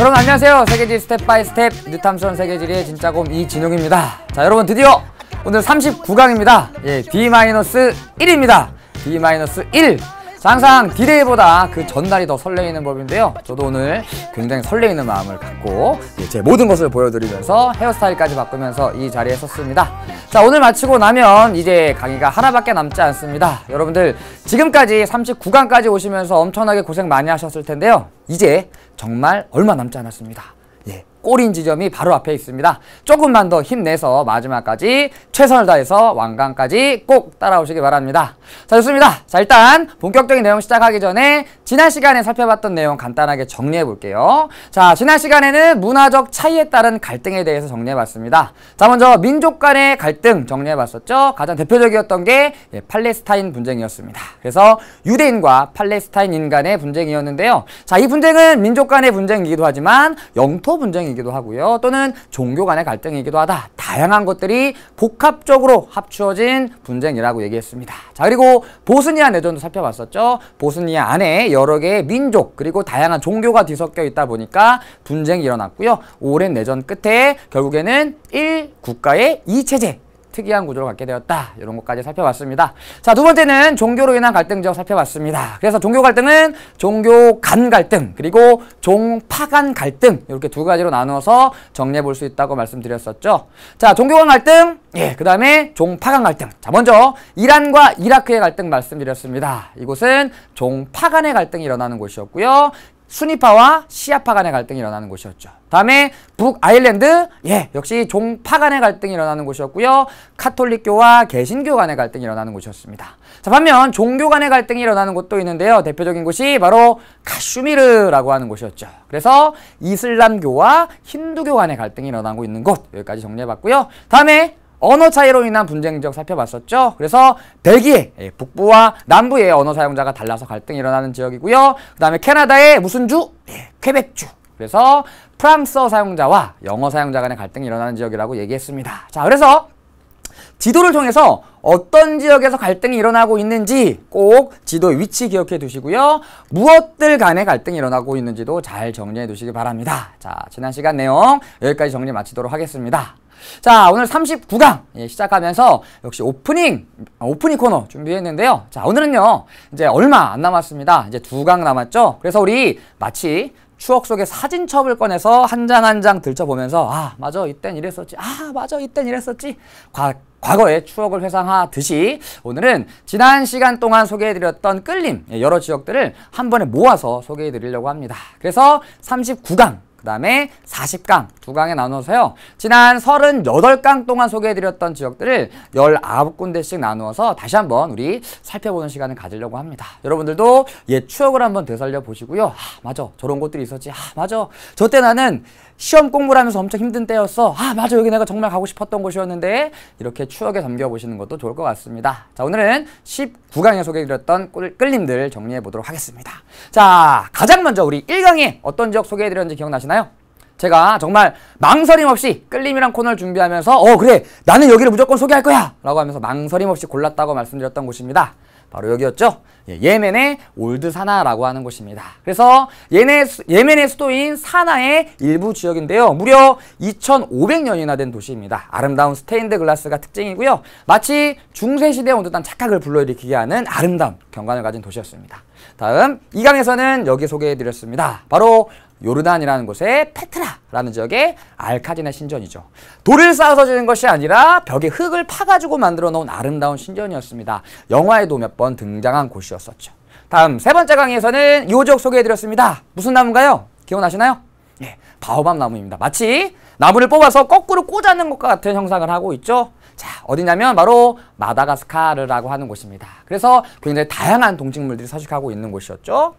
여러분 안녕하세요 세계지 스텝 바이 스텝 뉴탐스러운 세계지리의 진짜 곰 이진욱입니다 자 여러분 드디어 오늘 39강입니다 예 D-1입니다 D-1 항상 디데이보다그 전날이 더 설레이는 법인데요 저도 오늘 굉장히 설레이는 마음을 갖고 제 모든 것을 보여드리면서 헤어스타일까지 바꾸면서 이 자리에 섰습니다 자 오늘 마치고 나면 이제 강의가 하나밖에 남지 않습니다 여러분들 지금까지 39강까지 오시면서 엄청나게 고생 많이 하셨을 텐데요 이제 정말 얼마 남지 않았습니다 꼬린 지점이 바로 앞에 있습니다. 조금만 더 힘내서 마지막까지 최선을 다해서 왕관까지 꼭 따라오시기 바랍니다. 자 좋습니다. 자 일단 본격적인 내용 시작하기 전에 지난 시간에 살펴봤던 내용 간단하게 정리해 볼게요. 자 지난 시간에는 문화적 차이에 따른 갈등에 대해서 정리해 봤습니다. 자 먼저 민족 간의 갈등 정리해 봤었죠. 가장 대표적이었던 게 예, 팔레스타인 분쟁이었습니다. 그래서 유대인과 팔레스타인인 간의 분쟁이었는데요. 자 이 분쟁은 민족 간의 분쟁이기도 하지만 영토 분쟁이 갈등이기도 하고요. 또는 종교 간의 갈등이기도 하다. 다양한 것들이 복합적으로 합추어진 분쟁이라고 얘기했습니다. 자, 그리고 보스니아 내전도 살펴봤었죠. 보스니아 안에 여러 개의 민족 그리고 다양한 종교가 뒤섞여 있다 보니까 분쟁이 일어났고요. 오랜 내전 끝에 결국에는 1 국가의 2체제 특이한 구조를 갖게 되었다. 이런 것까지 살펴봤습니다. 자, 두 번째는 종교로 인한 갈등 지역 살펴봤습니다. 그래서 종교 갈등은 종교 간 갈등, 그리고 종파 간 갈등, 이렇게 두 가지로 나누어서 정리해 볼 수 있다고 말씀드렸었죠. 자, 종교 간 갈등, 예, 그 다음에 종파 간 갈등. 자, 먼저 이란과 이라크의 갈등 말씀드렸습니다. 이곳은 종파 간의 갈등이 일어나는 곳이었고요. 순위파와 시아파 간의 갈등이 일어나는 곳이었죠. 다음에 북아일랜드 예 역시 종파 간의 갈등이 일어나는 곳이었고요. 카톨릭교와 개신교 간의 갈등이 일어나는 곳이었습니다. 자 반면 종교 간의 갈등이 일어나는 곳도 있는데요. 대표적인 곳이 바로 카슈미르라고 하는 곳이었죠. 그래서 이슬람교와 힌두교 간의 갈등이 일어나고 있는 곳 여기까지 정리해봤고요. 다음에 언어 차이로 인한 분쟁 지역 살펴봤었죠. 그래서 벨기에 예, 북부와 남부의 언어 사용자가 달라서 갈등이 일어나는 지역이고요. 그 다음에 캐나다의 무슨 주? 예, 퀘벡주. 그래서 프랑스어 사용자와 영어 사용자 간의 갈등이 일어나는 지역이라고 얘기했습니다. 자, 그래서 지도를 통해서 어떤 지역에서 갈등이 일어나고 있는지 꼭 지도의 위치 기억해 두시고요. 무엇들 간에 갈등이 일어나고 있는지도 잘 정리해 두시기 바랍니다. 자, 지난 시간 내용 여기까지 정리 마치도록 하겠습니다. 자, 오늘 39강 예, 시작하면서 역시 오프닝, 아, 오프닝 코너 준비했는데요. 자, 오늘은요, 이제 얼마 안 남았습니다. 이제 두 강 남았죠? 그래서 우리 마치 추억 속의 사진첩을 꺼내서 한 장 한장 한 장 들춰보면서 아 맞아 이땐 이랬었지 아 맞아 이땐 이랬었지 과, 과거의 추억을 회상하듯이 오늘은 지난 시간 동안 소개해드렸던 끌림 예, 여러 지역들을 한 번에 모아서 소개해드리려고 합니다 그래서 39강 그 다음에 40강, 두강에 나누어서요. 지난 38강 동안 소개해드렸던 지역들을 19군데씩 나누어서 다시 한번 우리 살펴보는 시간을 가지려고 합니다. 여러분들도 옛 추억을 한번 되살려 보시고요. 아, 맞아. 저런 곳들이 있었지. 아, 맞아. 저때 나는 시험 공부를 하면서 엄청 힘든 때였어. 아 맞아 여기 내가 정말 가고 싶었던 곳이었는데 이렇게 추억에 담겨보시는 것도 좋을 것 같습니다. 자 오늘은 19강에 소개해드렸던 꿀, 끌림들 정리해보도록 하겠습니다. 자 가장 먼저 우리 1강에 어떤 지역 소개해드렸는지 기억나시나요? 제가 정말 망설임 없이 끌림이란 코너를 준비하면서 어 그래 나는 여기를 무조건 소개할 거야 라고 하면서 망설임 없이 골랐다고 말씀드렸던 곳입니다. 바로 여기였죠. 예, 예멘의 올드 사나라고 하는 곳입니다. 그래서 예멘, 예멘의 수도인 사나의 일부 지역인데요. 무려 2500년이나 된 도시입니다. 아름다운 스테인드 글라스가 특징이고요. 마치 중세시대 에온 듯한 착각을 불러일으키게 하는 아름다운 경관을 가진 도시였습니다. 다음 2강에서는 여기 소개해드렸습니다. 바로 요르단이라는 곳의 페트라라는 지역의 알카딘의 신전이죠. 돌을 쌓아서 지은 것이 아니라 벽에 흙을 파가지고 만들어 놓은 아름다운 신전이었습니다. 영화에도 몇 번 등장한 곳이었었죠. 다음 세 번째 강의에서는 요 지역 소개해드렸습니다. 무슨 나무인가요? 기억나시나요? 예, 바오밤 나무입니다. 마치 나무를 뽑아서 거꾸로 꽂아놓은 것과 같은 형상을 하고 있죠. 자, 어디냐면 바로 마다가스카르라고 하는 곳입니다. 그래서 굉장히 다양한 동식물들이 서식하고 있는 곳이었죠.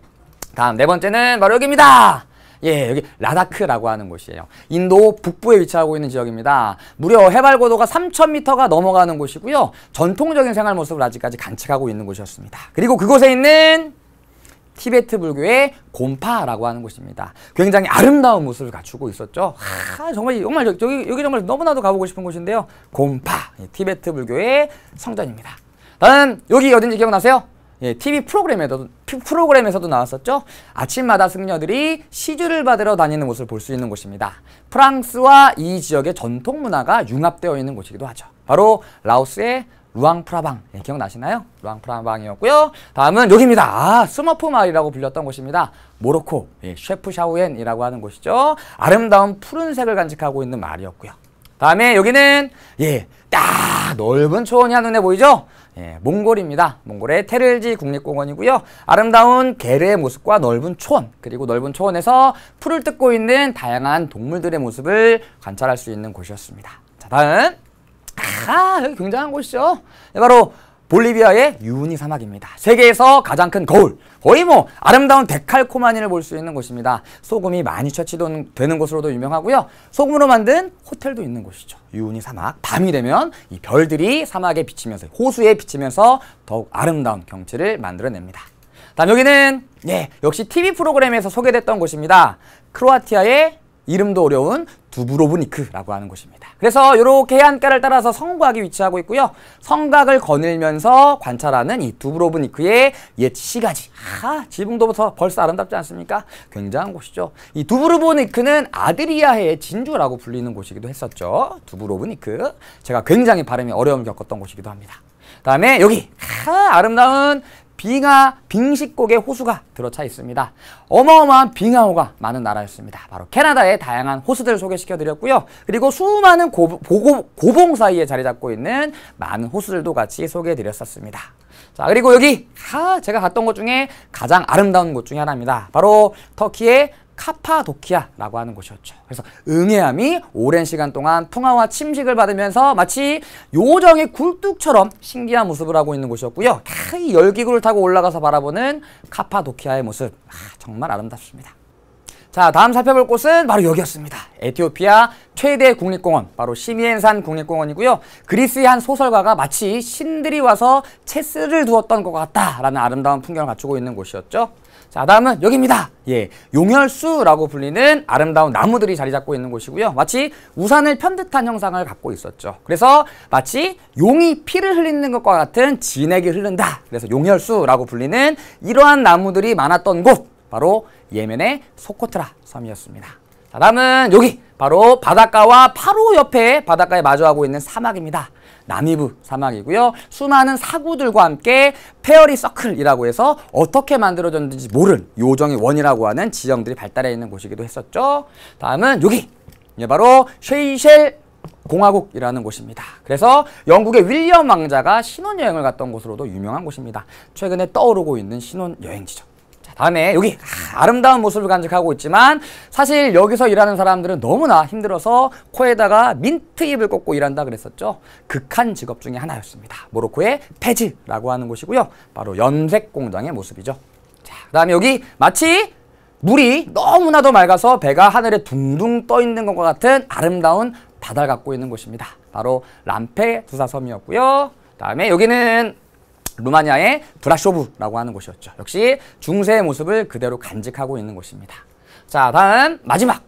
다음 네 번째는 바로 여기입니다. 예, 여기 라다크라고 하는 곳이에요. 인도 북부에 위치하고 있는 지역입니다. 무려 해발 고도가 3,000m가 넘어가는 곳이고요. 전통적인 생활 모습을 아직까지 간직하고 있는 곳이었습니다. 그리고 그곳에 있는 티베트 불교의 곰파라고 하는 곳입니다. 굉장히 아름다운 모습을 갖추고 있었죠. 하, 정말 정말 여기 여기 정말 너무나도 가보고 싶은 곳인데요. 곰파, 티베트 불교의 성전입니다. 다음 여기 어딘지 기억나세요? 예, TV 프로그램에도, 프로그램에서도 나왔었죠. 아침마다 승려들이 시주를 받으러 다니는 곳을 볼 수 있는 곳입니다. 프랑스와 이 지역의 전통 문화가 융합되어 있는 곳이기도 하죠. 바로 라오스의 루앙프라방 예, 기억나시나요? 루앙프라방이었고요. 다음은 여기입니다. 아, 스머프 마을이라고 불렸던 곳입니다. 모로코 예, 셰프샤우엔이라고 하는 곳이죠. 아름다운 푸른색을 간직하고 있는 마을이었고요. 다음에 여기는 예, 딱 넓은 초원이 한눈에 보이죠? 예, 몽골입니다. 몽골의 테를지 국립공원이고요. 아름다운 게르의 모습과 넓은 초원, 그리고 넓은 초원에서 풀을 뜯고 있는 다양한 동물들의 모습을 관찰할 수 있는 곳이었습니다. 자, 다음. 아, 여기 굉장한 곳이죠. 네, 바로 볼리비아의 유니 사막입니다. 세계에서 가장 큰 거울, 거의 뭐 아름다운 데칼코마니를 볼 수 있는 곳입니다. 소금이 많이 채취되는 곳으로도 유명하고요. 소금으로 만든 호텔도 있는 곳이죠. 유니 사막. 밤이 되면 이 별들이 사막에 비치면서 호수에 비치면서 더욱 아름다운 경치를 만들어냅니다. 다음 여기는 예, 역시 TV 프로그램에서 소개됐던 곳입니다. 크로아티아의 이름도 어려운 두브로브니크라고 하는 곳입니다. 그래서 이렇게 해안가를 따라서 성곽이 위치하고 있고요. 성곽을 거닐면서 관찰하는 이 두브로브니크의 옛 시가지. 아, 지붕도부터 벌써 아름답지 않습니까? 굉장한 곳이죠. 이 두브로브니크는 아드리아해의 진주라고 불리는 곳이기도 했었죠. 두브로브니크. 제가 굉장히 발음이 어려움을 겪었던 곳이기도 합니다. 다음에 여기 아, 아름다운 빙하 빙식곡의 호수가 들어차 있습니다. 어마어마한 빙하호가 많은 나라였습니다. 바로 캐나다의 다양한 호수들을 소개시켜 드렸고요. 그리고 수많은 고, 고, 고봉 사이에 자리 잡고 있는 많은 호수들도 같이 소개해 드렸었습니다. 자 그리고 여기 하, 제가 갔던 곳 중에 가장 아름다운 곳 중에 하나입니다. 바로 터키의 카파도키아라고 하는 곳이었죠. 그래서 응애암이 오랜 시간 동안 풍화와 침식을 받으면서 마치 요정의 굴뚝처럼 신기한 모습을 하고 있는 곳이었고요. 이 열기구를 타고 올라가서 바라보는 카파도키아의 모습 아, 정말 아름답습니다. 자 다음 살펴볼 곳은 바로 여기였습니다. 에티오피아 최대 국립공원 바로 시미엔산 국립공원이고요. 그리스의 한 소설가가 마치 신들이 와서 체스를 두었던 것 같다라는 아름다운 풍경을 갖추고 있는 곳이었죠. 자, 다음은 여기입니다. 예, 용혈수라고 불리는 아름다운 나무들이 자리 잡고 있는 곳이고요. 마치 우산을 편 듯한 형상을 갖고 있었죠. 그래서 마치 용이 피를 흘리는 것과 같은 진액이 흐른다. 그래서 용혈수라고 불리는 이러한 나무들이 많았던 곳, 바로 예멘의 소코트라 섬이었습니다. 자, 다음은 여기 바로 바닷가와 파로 옆에 바닷가에 마주하고 있는 사막입니다. 남이부 사막이고요. 수많은 사구들과 함께 페어리 서클이라고 해서 어떻게 만들어졌는지 모른 요정의 원이라고 하는 지형들이 발달해 있는 곳이기도 했었죠. 다음은 여기 바로 쉐이셸 공화국이라는 곳입니다. 그래서 영국의 윌리엄 왕자가 신혼여행을 갔던 곳으로도 유명한 곳입니다. 최근에 떠오르고 있는 신혼여행지죠. 다음에 여기 아, 름다운 모습을 간직하고 있지만 사실 여기서 일하는 사람들은 너무나 힘들어서 코에다가 민트 잎을 꽂고 일한다 그랬었죠. 극한 직업 중에 하나였습니다. 모로코의 페즈라고 하는 곳이고요. 바로 염색 공장의 모습이죠. 자, 그다음에 여기 마치 물이 너무나도 맑아서 배가 하늘에 둥둥 떠 있는 것과 같은 아름다운 바다를 갖고 있는 곳입니다. 바로 람페두사섬이었고요. 그 다음에 여기는 루마니아의 브라쇼브라고 하는 곳이었죠. 역시 중세의 모습을 그대로 간직하고 있는 곳입니다. 자, 다음 마지막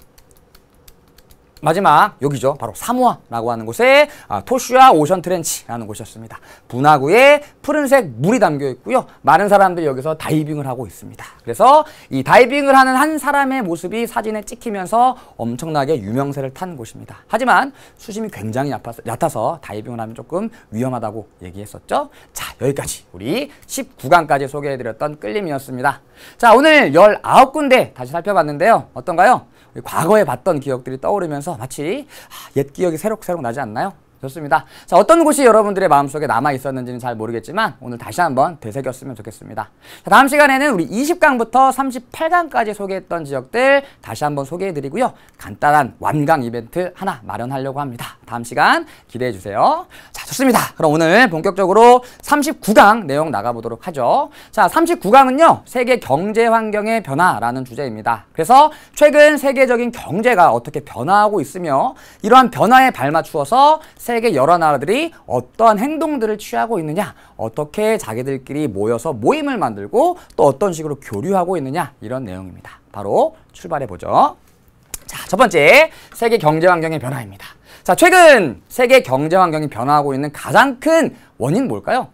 마지막 여기죠. 바로 사모아라고 하는 곳에 아, 토슈아 오션 트렌치라는 곳이었습니다. 분화구에 푸른색 물이 담겨 있고요. 많은 사람들이 여기서 다이빙을 하고 있습니다. 그래서 이 다이빙을 하는 한 사람의 모습이 사진에 찍히면서 엄청나게 유명세를 탄 곳입니다. 하지만 수심이 굉장히 얕아서, 얕아서 다이빙을 하면 조금 위험하다고 얘기했었죠. 자 여기까지 우리 19강까지 소개해드렸던 끌림이었습니다. 자 오늘 19군데 다시 살펴봤는데요. 어떤가요? 과거에 봤던 기억들이 떠오르면서 마치 아, 옛 기억이 새록새록 나지 않나요? 좋습니다. 자, 어떤 곳이 여러분들의 마음속에 남아 있었는지는 잘 모르겠지만 오늘 다시 한번 되새겼으면 좋겠습니다. 자, 다음 시간에는 우리 20강부터 38강까지 소개했던 지역들 다시 한번 소개해 드리고요. 간단한 완강 이벤트 하나 마련하려고 합니다. 다음 시간 기대해 주세요. 자, 좋습니다. 그럼 오늘 본격적으로 39강 내용 나가보도록 하죠. 자, 39강은요. 세계 경제 환경의 변화라는 주제입니다. 그래서 최근 세계적인 경제가 어떻게 변화하고 있으며 이러한 변화에 발맞추어서 세계 여러 나라들이 어떠한 행동들을 취하고 있느냐, 어떻게 자기들끼리 모여서 모임을 만들고 또 어떤 식으로 교류하고 있느냐 이런 내용입니다. 바로 출발해 보죠. 자, 첫 번째 세계 경제 환경의 변화입니다. 자, 최근 세계 경제 환경이 변화하고 있는 가장 큰 원인 뭘까요?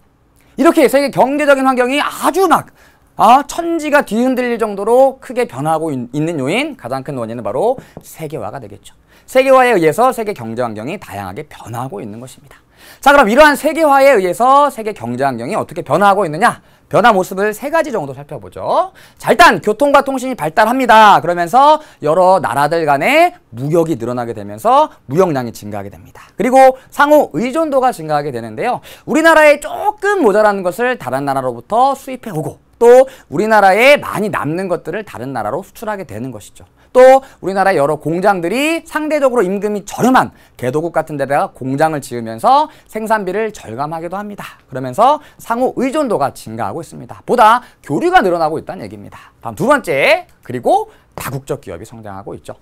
이렇게 세계 경제적인 환경이 아주 막 아, 천지가 뒤흔들릴 정도로 크게 변화하고 있, 있는 요인, 가장 큰 원인은 바로 세계화가 되겠죠. 세계화에 의해서 세계 경제 환경이 다양하게 변화하고 있는 것입니다. 자, 그럼 이러한 세계화에 의해서 세계 경제 환경이 어떻게 변화하고 있느냐? 변화 모습을 세 가지 정도 살펴보죠. 자, 일단 교통과 통신이 발달합니다. 그러면서 여러 나라들 간의 무역이 늘어나게 되면서 무역량이 증가하게 됩니다. 그리고 상호 의존도가 증가하게 되는데요. 우리나라에 조금 모자라는 것을 다른 나라로부터 수입해 오고 또 우리나라에 많이 남는 것들을 다른 나라로 수출하게 되는 것이죠. 또 우리나라 여러 공장들이 상대적으로 임금이 저렴한 개도국 같은 데다가 공장을 지으면서 생산비를 절감하기도 합니다. 그러면서 상호 의존도가 증가하고 있습니다. 보다 교류가 늘어나고 있다는 얘기입니다. 다음 두 번째, 그리고 다국적 기업이 성장하고 있죠.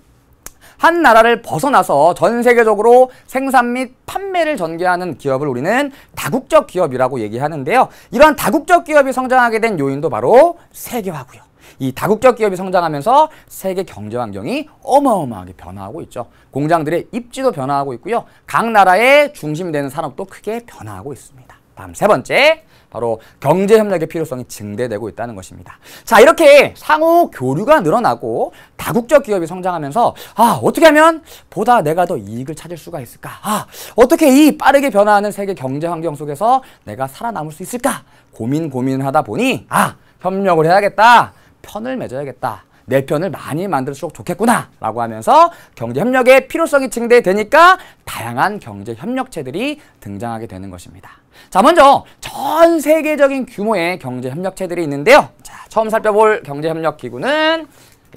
한 나라를 벗어나서 전 세계적으로 생산 및 판매를 전개하는 기업을 우리는 다국적 기업이라고 얘기하는데요. 이러한 다국적 기업이 성장하게 된 요인도 바로 세계화고요. 이 다국적 기업이 성장하면서 세계 경제 환경이 어마어마하게 변화하고 있죠. 공장들의 입지도 변화하고 있고요. 각 나라의 중심되는 산업도 크게 변화하고 있습니다. 다음 세 번째 바로 경제 협력의 필요성이 증대되고 있다는 것입니다. 자, 이렇게 상호 교류가 늘어나고 다국적 기업이 성장하면서 아, 어떻게 하면 보다 내가 더 이익을 찾을 수가 있을까? 아, 어떻게 이 빠르게 변화하는 세계 경제 환경 속에서 내가 살아남을 수 있을까? 고민 고민하다 보니 아, 협력을 해야겠다. 편을 맺어야겠다. 내 편을 많이 만들수록 좋겠구나 라고 하면서 경제협력의 필요성이 증대되니까 다양한 경제협력체들이 등장하게 되는 것입니다. 자 먼저 전 세계적인 규모의 경제협력체들이 있는데요. 자 처음 살펴볼 경제협력기구는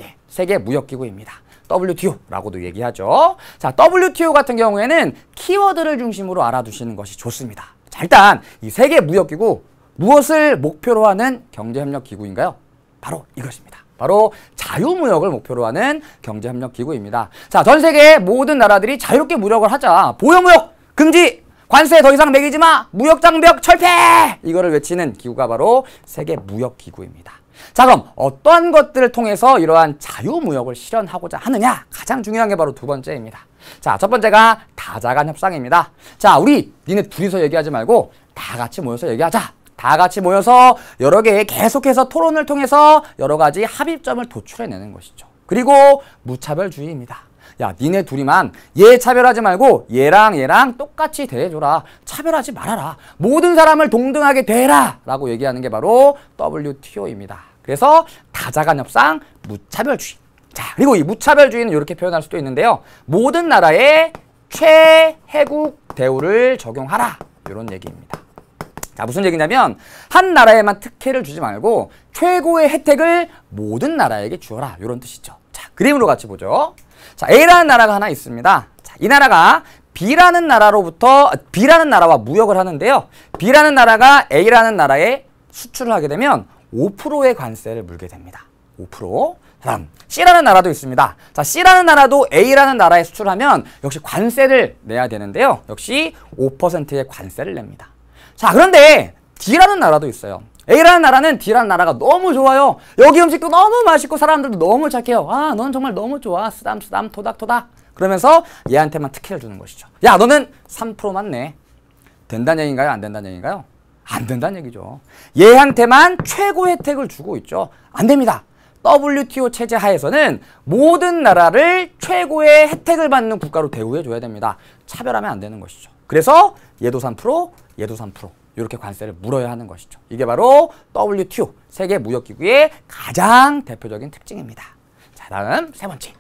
예, 세계무역기구입니다. WTO라고도 얘기하죠. 자 WTO 같은 경우에는 키워드를 중심으로 알아두시는 것이 좋습니다. 자 일단 이 세계무역기구 무엇을 목표로 하는 경제협력기구인가요? 바로 이것입니다. 바로 자유무역을 목표로 하는 경제협력기구입니다. 자, 전 세계 모든 나라들이 자유롭게 무역을 하자. 보여무역 금지! 관세 더 이상 매기지 마! 무역장벽 철폐! 이거를 외치는 기구가 바로 세계무역기구입니다. 자 그럼 어떤 것들을 통해서 이러한 자유무역을 실현하고자 하느냐 가장 중요한 게 바로 두 번째입니다 자 첫 번째가 다자간 협상입니다 자 우리 니네 둘이서 얘기하지 말고 다 같이 모여서 얘기하자 다 같이 모여서 여러 개의 계속해서 토론을 통해서 여러 가지 합의점을 도출해내는 것이죠. 그리고 무차별주의입니다. 야 니네 둘이만 얘 차별하지 말고 얘랑 얘랑 똑같이 대해줘라 차별하지 말아라 모든 사람을 동등하게 대라 라고 얘기하는 게 바로 WTO입니다 그래서 다자간 협상 무차별주의 자 그리고 이 무차별주의는 이렇게 표현할 수도 있는데요 모든 나라의 최혜국 대우를 적용하라 이런 얘기입니다 자, 무슨 얘기냐면 한 나라에만 특혜를 주지 말고 최고의 혜택을 모든 나라에게 주어라. 이런 뜻이죠. 자, 그림으로 같이 보죠. 자, A라는 나라가 하나 있습니다. 자, 이 나라가 B라는 나라로부터 B라는 나라와 무역을 하는데요. B라는 나라가 A라는 나라에 수출을 하게 되면 5%의 관세를 물게 됩니다. 5%. 사람. C라는 나라도 있습니다. 자, C라는 나라도 A라는 나라에 수출하면 역시 관세를 내야 되는데요. 역시 5%의 관세를 냅니다. 자 그런데 D라는 나라도 있어요. A라는 나라는 D라는 나라가 너무 좋아요. 여기 음식도 너무 맛있고 사람들도 너무 착해요. 아, 너는 정말 너무 좋아. 쓰담쓰담 토닥토닥. 그러면서 얘한테만 특혜를 주는 것이죠. 야, 너는 3% 맞네. 된다는 얘기인가요? 안 된다는 얘기인가요? 안 된다는 얘기죠. 얘한테만 최고 혜택을 주고 있죠. 안 됩니다. WTO 체제 하에서는 모든 나라를 최고의 혜택을 받는 국가로 대우해줘야 됩니다. 차별하면 안 되는 것이죠. 그래서 예도산 프로, 예도산 프로 이렇게 관세를 물어야 하는 것이죠. 이게 바로 WTO 세계 무역기구의 가장 대표적인 특징입니다. 자 다음 세 번째.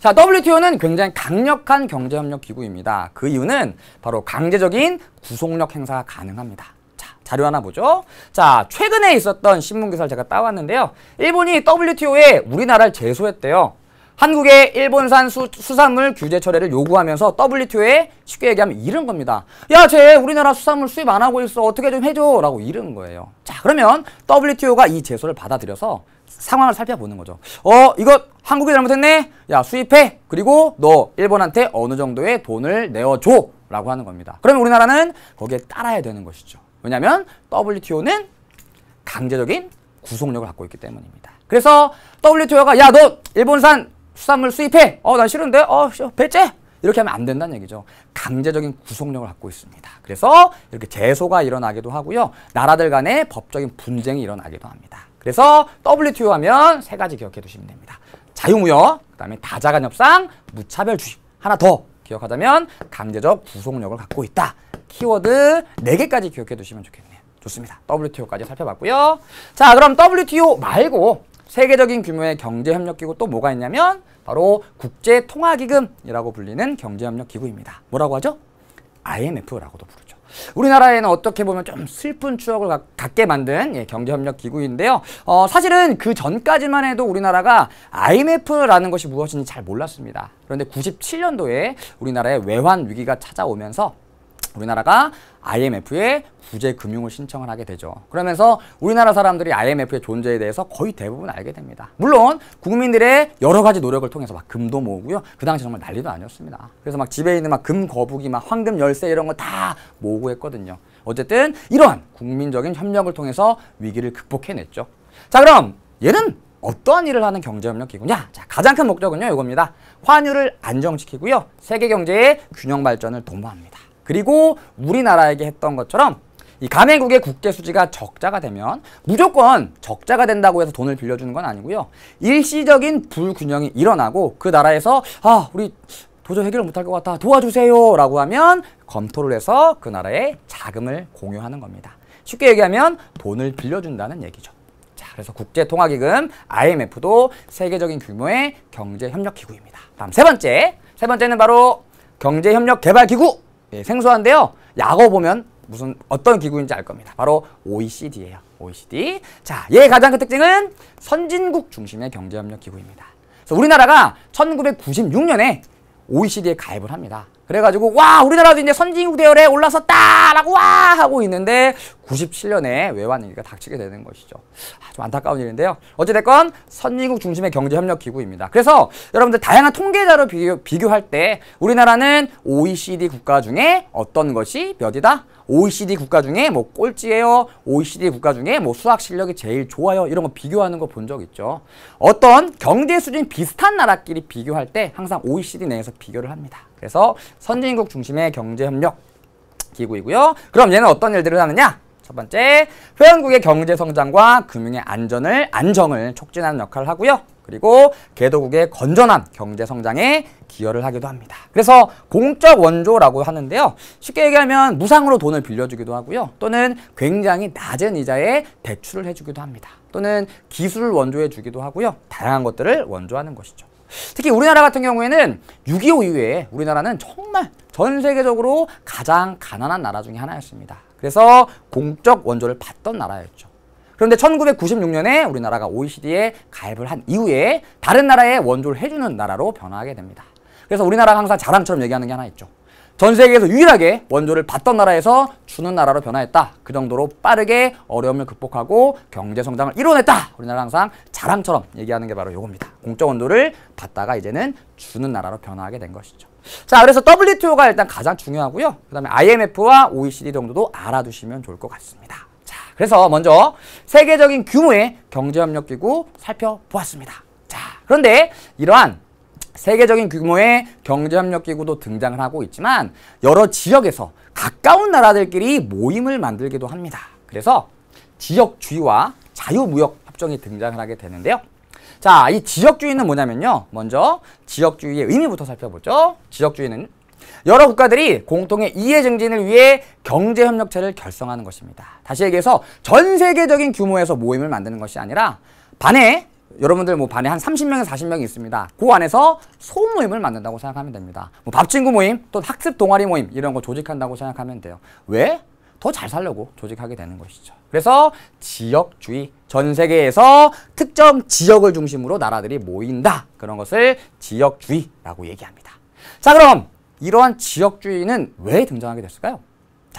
자, WTO는 굉장히 강력한 경제협력 기구입니다. 그 이유는 바로 강제적인 구속력 행사가 가능합니다. 자, 자료 하나 보죠. 자, 최근에 있었던 신문 기사를 제가 따왔는데요. 일본이 WTO에 우리나라를 제소했대요. 한국의 일본산 수, 수산물 규제 철회를 요구하면서 WTO에 쉽게 얘기하면 이런 겁니다. 야, 쟤 우리나라 수산물 수입 안 하고 있어. 어떻게 좀 해줘. 라고 이런 거예요. 자, 그러면 WTO가 이 제소를 받아들여서 상황을 살펴보는 거죠. 어, 이거 한국이 잘못했네? 야, 수입해. 그리고 너 일본한테 어느 정도의 돈을 내어줘. 라고 하는 겁니다. 그러면 우리나라는 거기에 따라야 되는 것이죠. 왜냐하면 WTO는 강제적인 구속력을 갖고 있기 때문입니다. 그래서 WTO가 야, 너 일본산 수산물 수입해. 어, 나 싫은데. 어, 어, 배째. 이렇게 하면 안 된다는 얘기죠. 강제적인 구속력을 갖고 있습니다. 그래서 이렇게 재소가 일어나기도 하고요. 나라들 간에 법적인 분쟁이 일어나기도 합니다. 그래서 WTO 하면 세 가지 기억해 두시면 됩니다. 자유무역, 그다음에 다자간 협상, 무차별 주식. 하나 더 기억하자면 강제적 구속력을 갖고 있다. 키워드 네개까지 기억해 두시면 좋겠네요. 좋습니다. WTO까지 살펴봤고요. 자, 그럼 WTO 말고 세계적인 규모의 경제협력기구 또 뭐가 있냐면 바로 국제통화기금이라고 불리는 경제협력기구입니다. 뭐라고 하죠? IMF라고도 부르죠. 우리나라에는 어떻게 보면 좀 슬픈 추억을 갖게 만든 예, 경제협력기구인데요. 어, 사실은 그 전까지만 해도 우리나라가 IMF라는 것이 무엇인지 잘 몰랐습니다. 그런데 97년도에 우리나라의 외환위기가 찾아오면서 우리나라가 IMF에 구제 금융을 신청을 하게 되죠. 그러면서 우리나라 사람들이 IMF의 존재에 대해서 거의 대부분 알게 됩니다. 물론 국민들의 여러 가지 노력을 통해서 막 금도 모으고요. 그 당시 정말 난리도 아니었습니다. 그래서 막 집에 있는 막 금 거북이, 막 황금 열쇠 이런 거 다 모으고 했거든요. 어쨌든 이러한 국민적인 협력을 통해서 위기를 극복해냈죠. 자 그럼 얘는 어떠한 일을 하는 경제협력기구냐? 자, 가장 큰 목적은요, 이겁니다. 환율을 안정시키고요, 세계 경제의 균형 발전을 도모합니다. 그리고 우리나라에게 했던 것처럼 이 가맹국의 국제 수지가 적자가 되면 무조건 적자가 된다고 해서 돈을 빌려주는 건 아니고요. 일시적인 불균형이 일어나고 그 나라에서 아 우리 도저히 해결 못할 것 같아 도와주세요 라고 하면 검토를 해서 그 나라에 자금을 공유하는 겁니다. 쉽게 얘기하면 돈을 빌려준다는 얘기죠. 자, 그래서 국제통화기금 IMF도 세계적인 규모의 경제협력기구입니다. 다음 세 번째, 세 번째는 바로 경제협력개발기구 예, 생소한데요. 약어 보면 무슨 어떤 기구인지 알 겁니다. 바로 OECD예요. OECD. 자, 얘의 가장 큰 특징은 선진국 중심의 경제협력 기구입니다. 그래서 우리나라가 1996년에 OECD에 가입을 합니다. 그래가지고 와 우리나라도 이제 선진국 대열에 올라섰다라고 와 하고 있는데 97년에 외환위기가 닥치게 되는 것이죠. 아, 좀 안타까운 일인데요. 어찌됐건 선진국 중심의 경제협력기구입니다. 그래서 여러분들 다양한 통계자로 비교, 비교할 때 우리나라는 OECD 국가 중에 어떤 것이 몇이다? OECD 국가 중에 뭐 꼴찌예요. OECD 국가 중에 뭐 수학 실력이 제일 좋아요. 이런 거 비교하는 거 본 적 있죠. 어떤 경제 수준 비슷한 나라끼리 비교할 때 항상 OECD 내에서 비교를 합니다. 그래서 선진국 중심의 경제협력 기구이고요. 그럼 얘는 어떤 일들을 하느냐? 첫 번째, 회원국의 경제 성장과 금융의 안전을 안정을 촉진하는 역할을 하고요. 그리고 개도국의 건전한 경제 성장에 기여를 하기도 합니다. 그래서 공적 원조라고 하는데요. 쉽게 얘기하면 무상으로 돈을 빌려주기도 하고요. 또는 굉장히 낮은 이자에 대출을 해주기도 합니다. 또는 기술을 원조해주기도 하고요. 다양한 것들을 원조하는 것이죠. 특히 우리나라 같은 경우에는 6.25 이후에 우리나라는 정말 전 세계적으로 가장 가난한 나라 중에 하나였습니다. 그래서 공적 원조를 받던 나라였죠. 그런데 1996년에 우리나라가 OECD에 가입을 한 이후에 다른 나라에 원조를 해주는 나라로 변화하게 됩니다. 그래서 우리나라가 항상 자랑처럼 얘기하는 게 하나 있죠. 전 세계에서 유일하게 원조를 받던 나라에서 주는 나라로 변화했다. 그 정도로 빠르게 어려움을 극복하고 경제 성장을 이뤄냈다. 우리나라 항상 자랑처럼 얘기하는 게 바로 이겁니다. 공적 원조를 받다가 이제는 주는 나라로 변화하게 된 것이죠. 자, 그래서 WTO가 일단 가장 중요하고요. 그다음에 IMF와 OECD 정도도 알아두시면 좋을 것 같습니다. 자, 그래서 먼저 세계적인 규모의 경제협력기구 살펴보았습니다. 자, 그런데 이러한 세계적인 규모의 경제협력기구도 등장을 하고 있지만 여러 지역에서 가까운 나라들끼리 모임을 만들기도 합니다. 그래서 지역주의와 자유무역협정이 등장을 하게 되는데요. 자, 이 지역주의는 뭐냐면요. 먼저 지역주의의 의미부터 살펴보죠. 지역주의는 여러 국가들이 공통의 이해 증진을 위해 경제협력체를 결성하는 것입니다. 다시 얘기해서 전 세계적인 규모에서 모임을 만드는 것이 아니라 반해 여러분들 뭐 반에 한 30명에서 40명이 있습니다. 그 안에서 소모임을 만든다고 생각하면 됩니다. 뭐 밥친구 모임, 또 학습 동아리 모임 이런 거 조직한다고 생각하면 돼요. 왜? 더 잘 살려고 조직하게 되는 것이죠. 그래서 지역주의, 전 세계에서 특정 지역을 중심으로 나라들이 모인다. 그런 것을 지역주의라고 얘기합니다. 자, 그럼 이러한 지역주의는 왜 등장하게 됐을까요?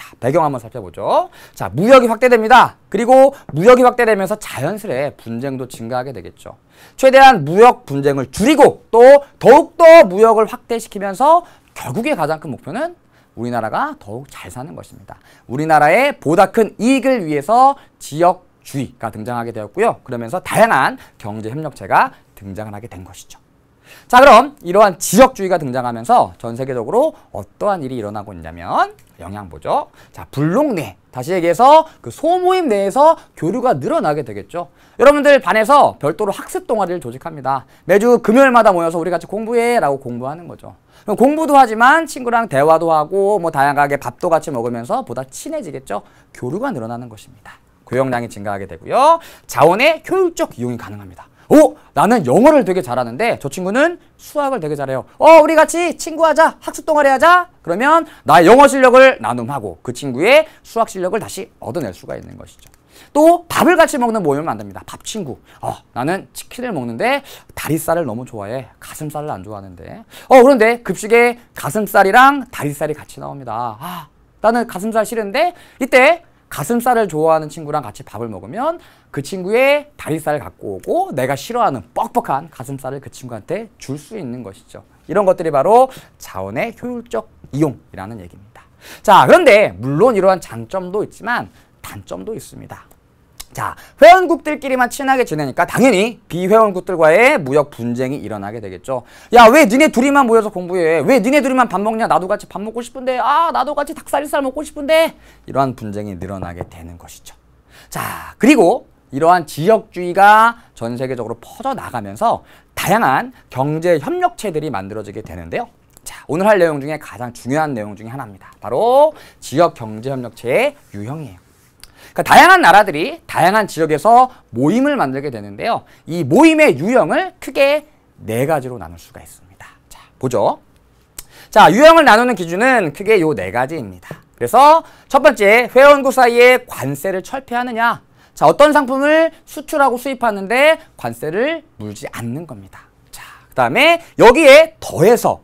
자, 배경 한번 살펴보죠. 자, 무역이 확대됩니다. 그리고 무역이 확대되면서 자연스레 분쟁도 증가하게 되겠죠. 최대한 무역 분쟁을 줄이고 또 더욱더 무역을 확대시키면서 결국에 가장 큰 목표는 우리나라가 더욱 잘 사는 것입니다. 우리나라의 보다 큰 이익을 위해서 지역주의가 등장하게 되었고요. 그러면서 다양한 경제협력체가 등장을 하게 된 것이죠. 자 그럼 이러한 지역주의가 등장하면서 전 세계적으로 어떠한 일이 일어나고 있냐면 영양보죠. 자 블록 내 다시 얘기해서 그 소모임 내에서 교류가 늘어나게 되겠죠. 여러분들 반에서 별도로 학습 동아리를 조직합니다. 매주 금요일마다 모여서 우리 같이 공부해 라고 공부하는 거죠. 그럼 공부도 하지만 친구랑 대화도 하고 뭐 다양하게 밥도 같이 먹으면서 보다 친해지겠죠. 교류가 늘어나는 것입니다. 교역량이 증가하게 되고요. 자원의 효율적 이용이 가능합니다. 오! 어? 나는 영어를 되게 잘하는데 저 친구는 수학을 되게 잘해요. 어, 우리 같이 친구하자. 학습 동아리 하자. 그러면 나의 영어 실력을 나눔하고 그 친구의 수학 실력을 다시 얻어낼 수가 있는 것이죠. 또 밥을 같이 먹는 모임을 만듭니다. 밥 친구. 어, 나는 치킨을 먹는데 다리살을 너무 좋아해. 가슴살을 안 좋아하는데. 어, 그런데 급식에 가슴살이랑 다리살이 같이 나옵니다. 아, 나는 가슴살 싫은데 이때 가슴살을 좋아하는 친구랑 같이 밥을 먹으면 그 친구의 다리살을 갖고 오고 내가 싫어하는 뻑뻑한 가슴살을 그 친구한테 줄 수 있는 것이죠. 이런 것들이 바로 자원의 효율적 이용이라는 얘기입니다. 자, 그런데 물론 이러한 장점도 있지만 단점도 있습니다. 자, 회원국들끼리만 친하게 지내니까 당연히 비회원국들과의 무역 분쟁이 일어나게 되겠죠. 야, 왜 니네 둘이만 모여서 공부해? 왜 니네 둘이만 밥 먹냐? 나도 같이 밥 먹고 싶은데. 아, 나도 같이 닭살살 먹고 싶은데. 이러한 분쟁이 늘어나게 되는 것이죠. 자, 그리고 이러한 지역주의가 전 세계적으로 퍼져나가면서 다양한 경제 협력체들이 만들어지게 되는데요. 자, 오늘 할 내용 중에 가장 중요한 내용 중에 하나입니다. 바로 지역 경제 협력체의 유형이에요. 그러니까 다양한 나라들이 다양한 지역에서 모임을 만들게 되는데요. 이 모임의 유형을 크게 네 가지로 나눌 수가 있습니다. 자, 보죠. 자, 유형을 나누는 기준은 크게 요 네 가지입니다. 그래서 첫 번째, 회원국 사이에 관세를 철폐하느냐. 자, 어떤 상품을 수출하고 수입하는데 관세를 물지 않는 겁니다. 자, 그 다음에 여기에 더해서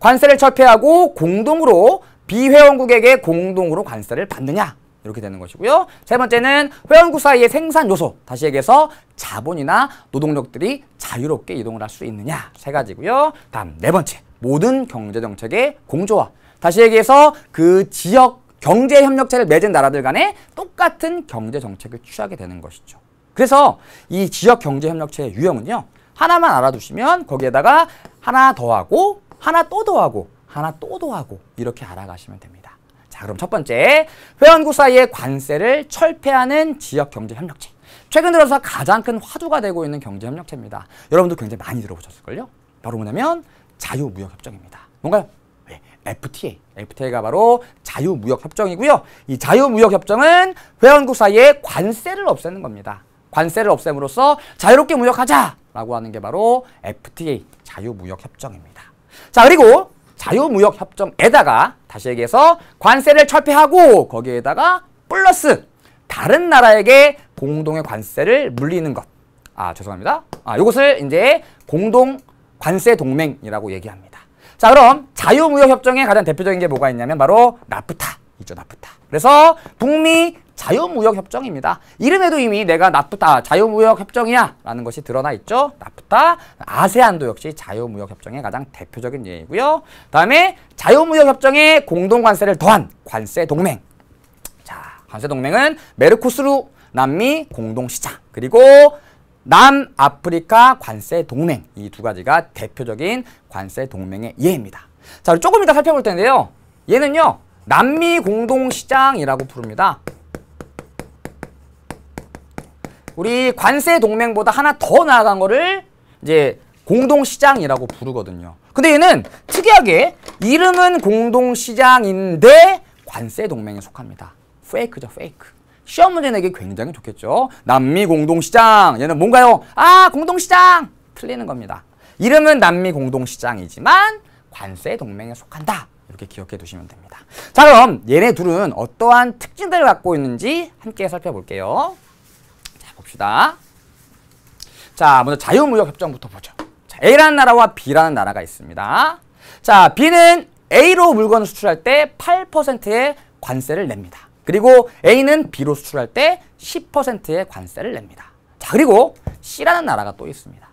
관세를 철폐하고 공동으로 비회원국에게 공동으로 관세를 받느냐. 이렇게 되는 것이고요. 세 번째는 회원국 사이의 생산 요소, 다시 얘기해서 자본이나 노동력들이 자유롭게 이동을 할 수 있느냐 세 가지고요. 다음 네 번째, 모든 경제정책의 공조화. 다시 얘기해서 그 지역 경제 협력체를 맺은 나라들 간에 똑같은 경제 정책을 취하게 되는 것이죠. 그래서 이 지역 경제 협력체의 유형은요. 하나만 알아두시면 거기에다가 하나 더하고 하나 또 더하고 하나 또 더하고 이렇게 알아가시면 됩니다. 자 그럼 첫 번째 회원국 사이의 관세를 철폐하는 지역경제협력체 최근 들어서 가장 큰 화두가 되고 있는 경제협력체입니다 여러분도 굉장히 많이 들어보셨을걸요 바로 뭐냐면 자유무역협정입니다 뭔가요? 네, FTA. FTA가 바로 자유무역협정이고요. 이 자유무역협정은 회원국 사이에 관세를 없애는 겁니다. 관세를 없앰으로써 자유롭게 무역하자라고 하는 게 바로 FTA, 자유무역협정입니다. 자, 그리고 자유무역협정에다가 다시 얘기해서 관세를 철폐하고 거기에다가 플러스 다른 나라에게 공동의 관세를 물리는 것. 아 죄송합니다. 아 이것을 이제 공동 관세 동맹이라고 얘기합니다. 자 그럼 자유무역협정의 가장 대표적인 게 뭐가 있냐면 바로 나프타. 이죠 나프타. 그래서 북미 자유무역협정입니다. 이름에도 이미 내가 나프타 자유무역협정이야 라는 것이 드러나 있죠. 나프타 아세안도 역시 자유무역협정의 가장 대표적인 예이고요. 다음에 자유무역협정의 공동관세를 더한 관세동맹. 자 관세동맹은 메르코스루 남미 공동시장 그리고 남아프리카 관세동맹 이 두 가지가 대표적인 관세동맹의 예입니다. 자 조금 이따 살펴볼 텐데요. 얘는요 남미 공동시장이라고 부릅니다. 우리 관세 동맹보다 하나 더 나아간 거를 이제 공동시장이라고 부르거든요. 근데 얘는 특이하게 이름은 공동시장인데 관세 동맹에 속합니다. 페이크죠, 페이크. 시험 문제 내기 굉장히 좋겠죠. 남미 공동시장. 얘는 뭔가요? 아, 공동시장! 틀리는 겁니다. 이름은 남미 공동시장이지만 관세 동맹에 속한다. 이렇게 기억해 두시면 됩니다. 자 그럼 얘네 둘은 어떠한 특징들을 갖고 있는지 함께 살펴볼게요. 자 봅시다. 자 먼저 자유무역협정부터 보죠. 자, A라는 나라와 B라는 나라가 있습니다. 자 B는 A로 물건을 수출할 때 8%의 관세를 냅니다. 그리고 A는 B로 수출할 때 10%의 관세를 냅니다. 자 그리고 C라는 나라가 또 있습니다.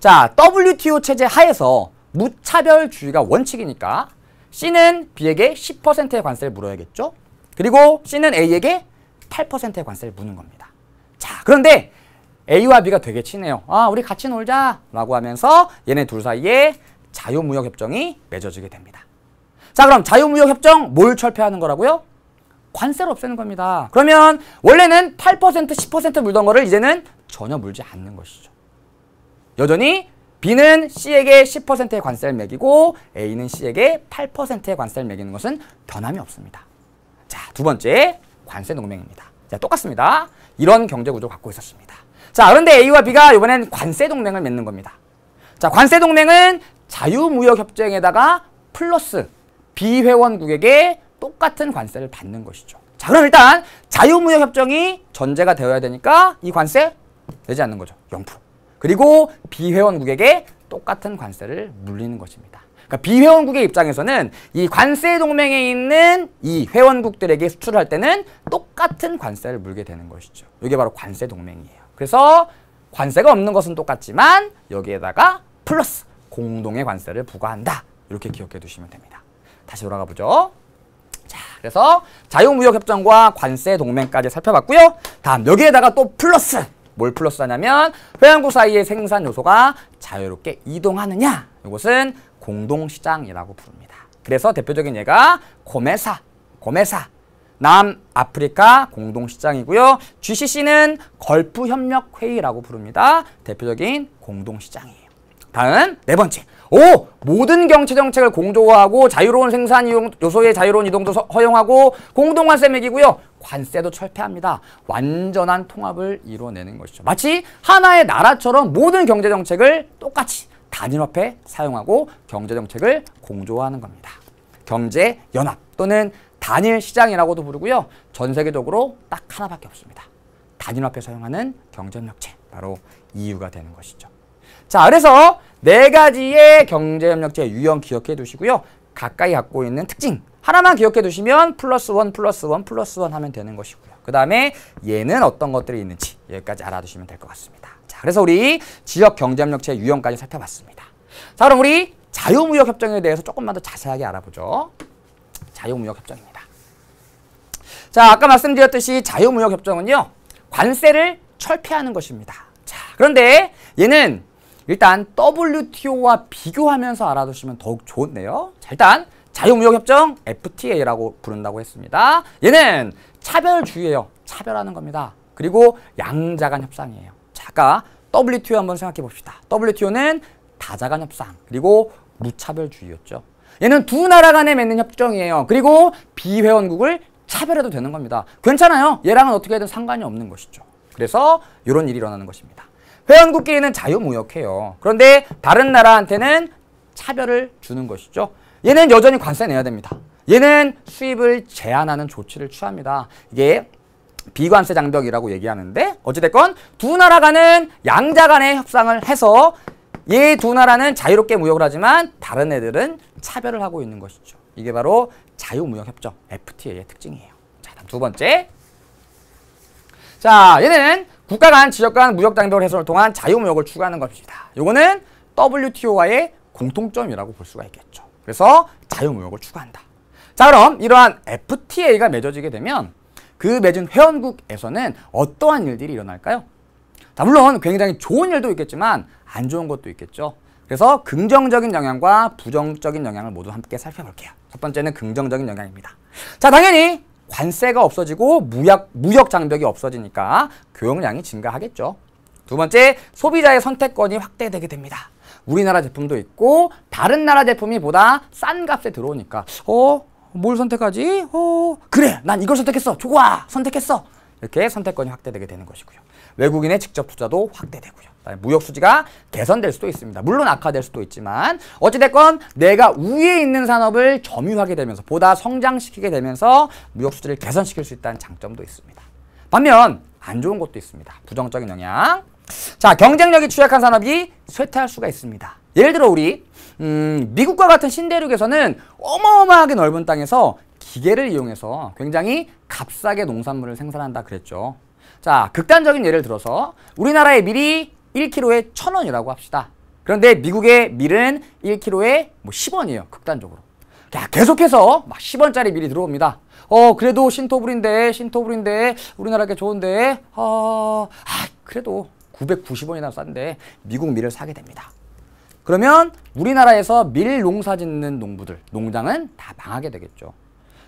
자 WTO 체제 하에서 무차별주의가 원칙이니까 C는 B에게 10%의 관세를 물어야겠죠. 그리고 C는 A에게 8%의 관세를 무는 겁니다. 자, 그런데 A와 B가 되게 친해요. 아, 우리 같이 놀자 라고 하면서 얘네 둘 사이에 자유무역협정이 맺어지게 됩니다. 자, 그럼 자유무역협정 뭘 철폐하는 거라고요? 관세를 없애는 겁니다. 그러면 원래는 8%, 10% 물던 거를 이제는 전혀 물지 않는 것이죠. 여전히 B는 C에게 10%의 관세를 매기고 A는 C에게 8%의 관세를 매기는 것은 변함이 없습니다. 자, 두 번째 관세 동맹입니다. 자, 똑같습니다. 이런 경제 구조 갖고 있었습니다. 자, 그런데 A와 B가 이번엔 관세 동맹을 맺는 겁니다. 자, 관세 동맹은 자유무역 협정에다가 플러스 비회원국에게 똑같은 관세를 받는 것이죠. 자, 그럼 일단 자유무역 협정이 전제가 되어야 되니까 이 관세 되지 않는 거죠. 0%. 그리고 비회원국에게 똑같은 관세를 물리는 것입니다. 그러니까 비회원국의 입장에서는 이 관세 동맹에 있는 이 회원국들에게 수출할 때는 똑같은 관세를 물게 되는 것이죠. 이게 바로 관세 동맹이에요. 그래서 관세가 없는 것은 똑같지만 여기에다가 플러스 공동의 관세를 부과한다. 이렇게 기억해 두시면 됩니다. 다시 돌아가 보죠. 자, 그래서 자유무역협정과 관세 동맹까지 살펴봤고요. 다음 여기에다가 또 플러스 뭘 플러스하냐면 회원국 사이의 생산 요소가 자유롭게 이동하느냐 이것은 공동시장이라고 부릅니다. 그래서 대표적인 예가 고메사, 고메사, 남아프리카 공동시장이고요. GCC는 걸프협력회의라고 부릅니다. 대표적인 공동시장이에요. 다음 네 번째, 오! 모든 경제 정책을 공조화하고 자유로운 생산 이용, 요소의 자유로운 이동도 허용하고 공동관세 맥이고요. 관세도 철폐합니다. 완전한 통합을 이뤄내는 것이죠. 마치 하나의 나라처럼 모든 경제 정책을 똑같이 단일화폐 사용하고 경제 정책을 공조화하는 겁니다. 경제 연합 또는 단일 시장이라고도 부르고요. 전 세계적으로 딱 하나밖에 없습니다. 단일화폐 사용하는 경쟁력체 바로 이유가 e 되는 것이죠. 자, 그래서 네 가지의 경제협력체 유형 기억해 두시고요. 가까이 갖고 있는 특징 하나만 기억해 두시면 플러스 원 플러스 원 플러스 원 하면 되는 것이고요. 그 다음에 얘는 어떤 것들이 있는지 여기까지 알아두시면 될 것 같습니다. 자, 그래서 우리 지역 경제협력체 유형까지 살펴봤습니다. 자, 그럼 우리 자유무역협정에 대해서 조금만 더 자세하게 알아보죠. 자유무역협정입니다. 자, 아까 말씀드렸듯이 자유무역협정은요. 관세를 철폐하는 것입니다. 자, 그런데 얘는 일단 WTO와 비교하면서 알아두시면 더욱 좋네요. 자, 일단 자유무역협정 FTA라고 부른다고 했습니다. 얘는 차별주의예요. 차별하는 겁니다. 그리고 양자간 협상이에요. 자가 WTO 한번 생각해 봅시다. WTO는 다자간 협상 그리고 무차별주의였죠. 얘는 두 나라 간에 맺는 협정이에요. 그리고 비회원국을 차별해도 되는 겁니다. 괜찮아요. 얘랑은 어떻게 해도 상관이 없는 것이죠. 그래서 이런 일이 일어나는 것입니다. 회원국끼리는 자유무역해요. 그런데 다른 나라한테는 차별을 주는 것이죠. 얘는 여전히 관세 내야 됩니다. 얘는 수입을 제한하는 조치를 취합니다. 이게 비관세 장벽이라고 얘기하는데 어찌됐건 두 나라 간은 양자 간의 협상을 해서 이 두 나라는 자유롭게 무역을 하지만 다른 애들은 차별을 하고 있는 것이죠. 이게 바로 자유무역협정 FTA의 특징이에요. 자, 다음 두 번째. 자, 얘는 국가 간 지역 간 무역 장벽을 해소를 통한 자유무역을 추구하는 것입니다. 요거는 WTO와의 공통점이라고 볼 수가 있겠죠. 그래서 자유무역을 추구한다. 자 그럼 이러한 FTA가 맺어지게 되면 그 맺은 회원국에서는 어떠한 일들이 일어날까요? 자 물론 굉장히 좋은 일도 있겠지만 안 좋은 것도 있겠죠. 그래서 긍정적인 영향과 부정적인 영향을 모두 함께 살펴볼게요. 첫 번째는 긍정적인 영향입니다. 자 당연히 관세가 없어지고 무역, 무역 장벽이 없어지니까 교역량이 증가하겠죠. 두 번째, 소비자의 선택권이 확대되게 됩니다. 우리나라 제품도 있고 다른 나라 제품이 보다 싼 값에 들어오니까 어? 뭘 선택하지? 어? 그래! 난 이걸 선택했어! 좋아! 선택했어! 이렇게 선택권이 확대되게 되는 것이고요. 외국인의 직접 투자도 확대되고요. 아, 무역 수지가 개선될 수도 있습니다. 물론 악화될 수도 있지만 어찌됐건 내가 위에 있는 산업을 점유하게 되면서 보다 성장시키게 되면서 무역 수지를 개선시킬 수 있다는 장점도 있습니다. 반면 안 좋은 것도 있습니다. 부정적인 영향. 자 경쟁력이 취약한 산업이 쇠퇴할 수가 있습니다. 예를 들어 우리 음, 미국과 같은 신대륙에서는 어마어마하게 넓은 땅에서 기계를 이용해서 굉장히 값싸게 농산물을 생산한다 그랬죠. 자 극단적인 예를 들어서 우리나라에 미리 1kg에 1,000원이라고 합시다. 그런데 미국의 밀은 1kg에 뭐 10원이에요. 극단적으로. 계속해서 막 10원짜리 밀이 들어옵니다. 어, 그래도 신토불인데, 신토불인데, 우리나라게 좋은데, 어, 아, 그래도 990원이나 싼데 미국 밀을 사게 됩니다. 그러면 우리나라에서 밀 농사 짓는 농부들, 농장은 다 망하게 되겠죠.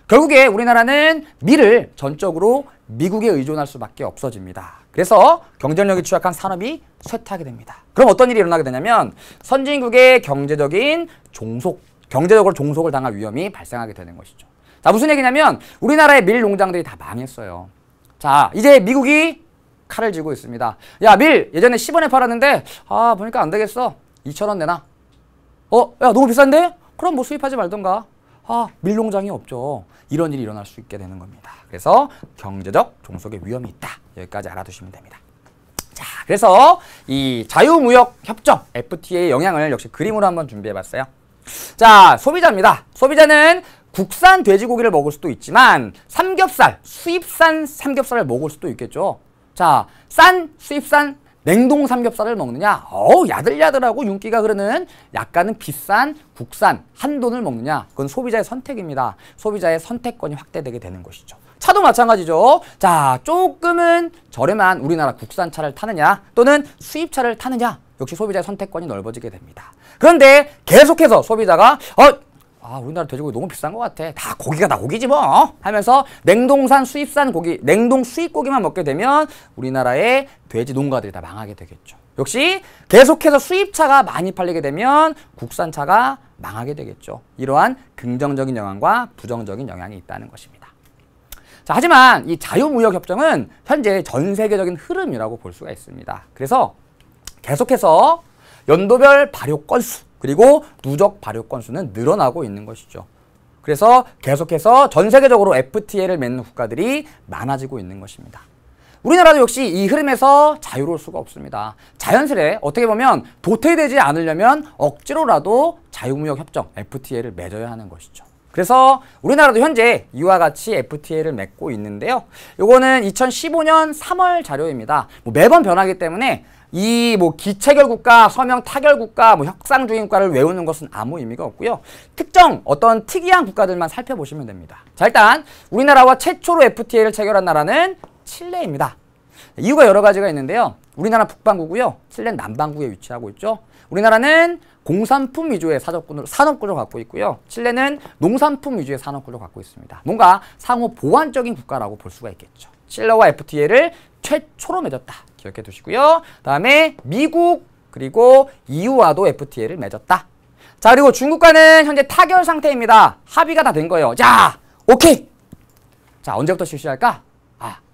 결국에 우리나라는 미를 전적으로 미국에 의존할 수밖에 없어집니다. 그래서 경쟁력이 취약한 산업이 쇠퇴하게 됩니다. 그럼 어떤 일이 일어나게 되냐면 선진국의 경제적인 종속, 경제적으로 종속을 당할 위험이 발생하게 되는 것이죠. 자, 무슨 얘기냐면 우리나라의 밀 농장들이 다 망했어요. 자, 이제 미국이 칼을 쥐고 있습니다. 야, 밀 예전에 10원에 팔았는데 아, 보니까 안 되겠어. 2천원 내놔. 어, 야, 너무 비싼데? 그럼 뭐 수입하지 말던가. 아, 밀 농장이 없죠. 이런 일이 일어날 수 있게 되는 겁니다. 그래서 경제적 종속의 위험이 있다. 여기까지 알아두시면 됩니다. 자, 그래서 이 자유무역 협정 FTA의 영향을 역시 그림으로 한번 준비해봤어요. 자, 소비자입니다. 소비자는 국산 돼지고기를 먹을 수도 있지만 삼겹살, 수입산 삼겹살을 먹을 수도 있겠죠. 자, 싼 수입산 냉동 삼겹살을 먹느냐 어우 야들야들하고 윤기가 흐르는 약간은 비싼 국산 한돈을 먹느냐 그건 소비자의 선택입니다 소비자의 선택권이 확대되게 되는 것이죠 차도 마찬가지죠 자 조금은 저렴한 우리나라 국산차를 타느냐 또는 수입차를 타느냐 역시 소비자의 선택권이 넓어지게 됩니다 그런데 계속해서 소비자가 어아 우리나라 돼지고기 너무 비싼 것 같아 다 고기가 다 고기지 뭐 어? 하면서 냉동산 수입산 고기 냉동 수입고기만 먹게 되면 우리나라의 돼지 농가들이 다 망하게 되겠죠 역시 계속해서 수입차가 많이 팔리게 되면 국산차가 망하게 되겠죠 이러한 긍정적인 영향과 부정적인 영향이 있다는 것입니다 자, 하지만 이 자유무역협정은 현재 전 세계적인 흐름이라고 볼 수가 있습니다 그래서 계속해서 연도별 발효 건수 그리고 누적 발효 건수는 늘어나고 있는 것이죠. 그래서 계속해서 전 세계적으로 FTA를 맺는 국가들이 많아지고 있는 것입니다. 우리나라도 역시 이 흐름에서 자유로울 수가 없습니다. 자연스레 어떻게 보면 도태되지 않으려면 억지로라도 자유무역 협정 FTA를 맺어야 하는 것이죠. 그래서 우리나라도 현재 이와 같이 FTA를 맺고 있는데요. 이거는 2015년 3월 자료입니다. 뭐 매번 변하기 때문에 이뭐기체결국가 서명 타결국가뭐 협상 중인과를 외우는 것은 아무 의미가 없고요. 특정 어떤 특이한 국가들만 살펴보시면 됩니다. 자 일단 우리나라와 최초로 FTA를 체결한 나라는 칠레입니다. 이유가 여러 가지가 있는데요. 우리나라 북반구고요. 칠레는 남반구에 위치하고 있죠. 우리나라는 공산품 위주의 사적군으로 산업군을 갖고 있고요. 칠레는 농산품 위주의 산업군을 갖고 있습니다. 뭔가 상호 보완적인 국가라고 볼 수가 있겠죠. 실러와 FTA를 최초로 맺었다. 기억해 두시고요. 다음에 미국 그리고 EU와도 FTA를 맺었다. 자 그리고 중국과는 현재 타결 상태입니다. 합의가 다 된 거예요. 자 오케이. 자 언제부터 실시할까?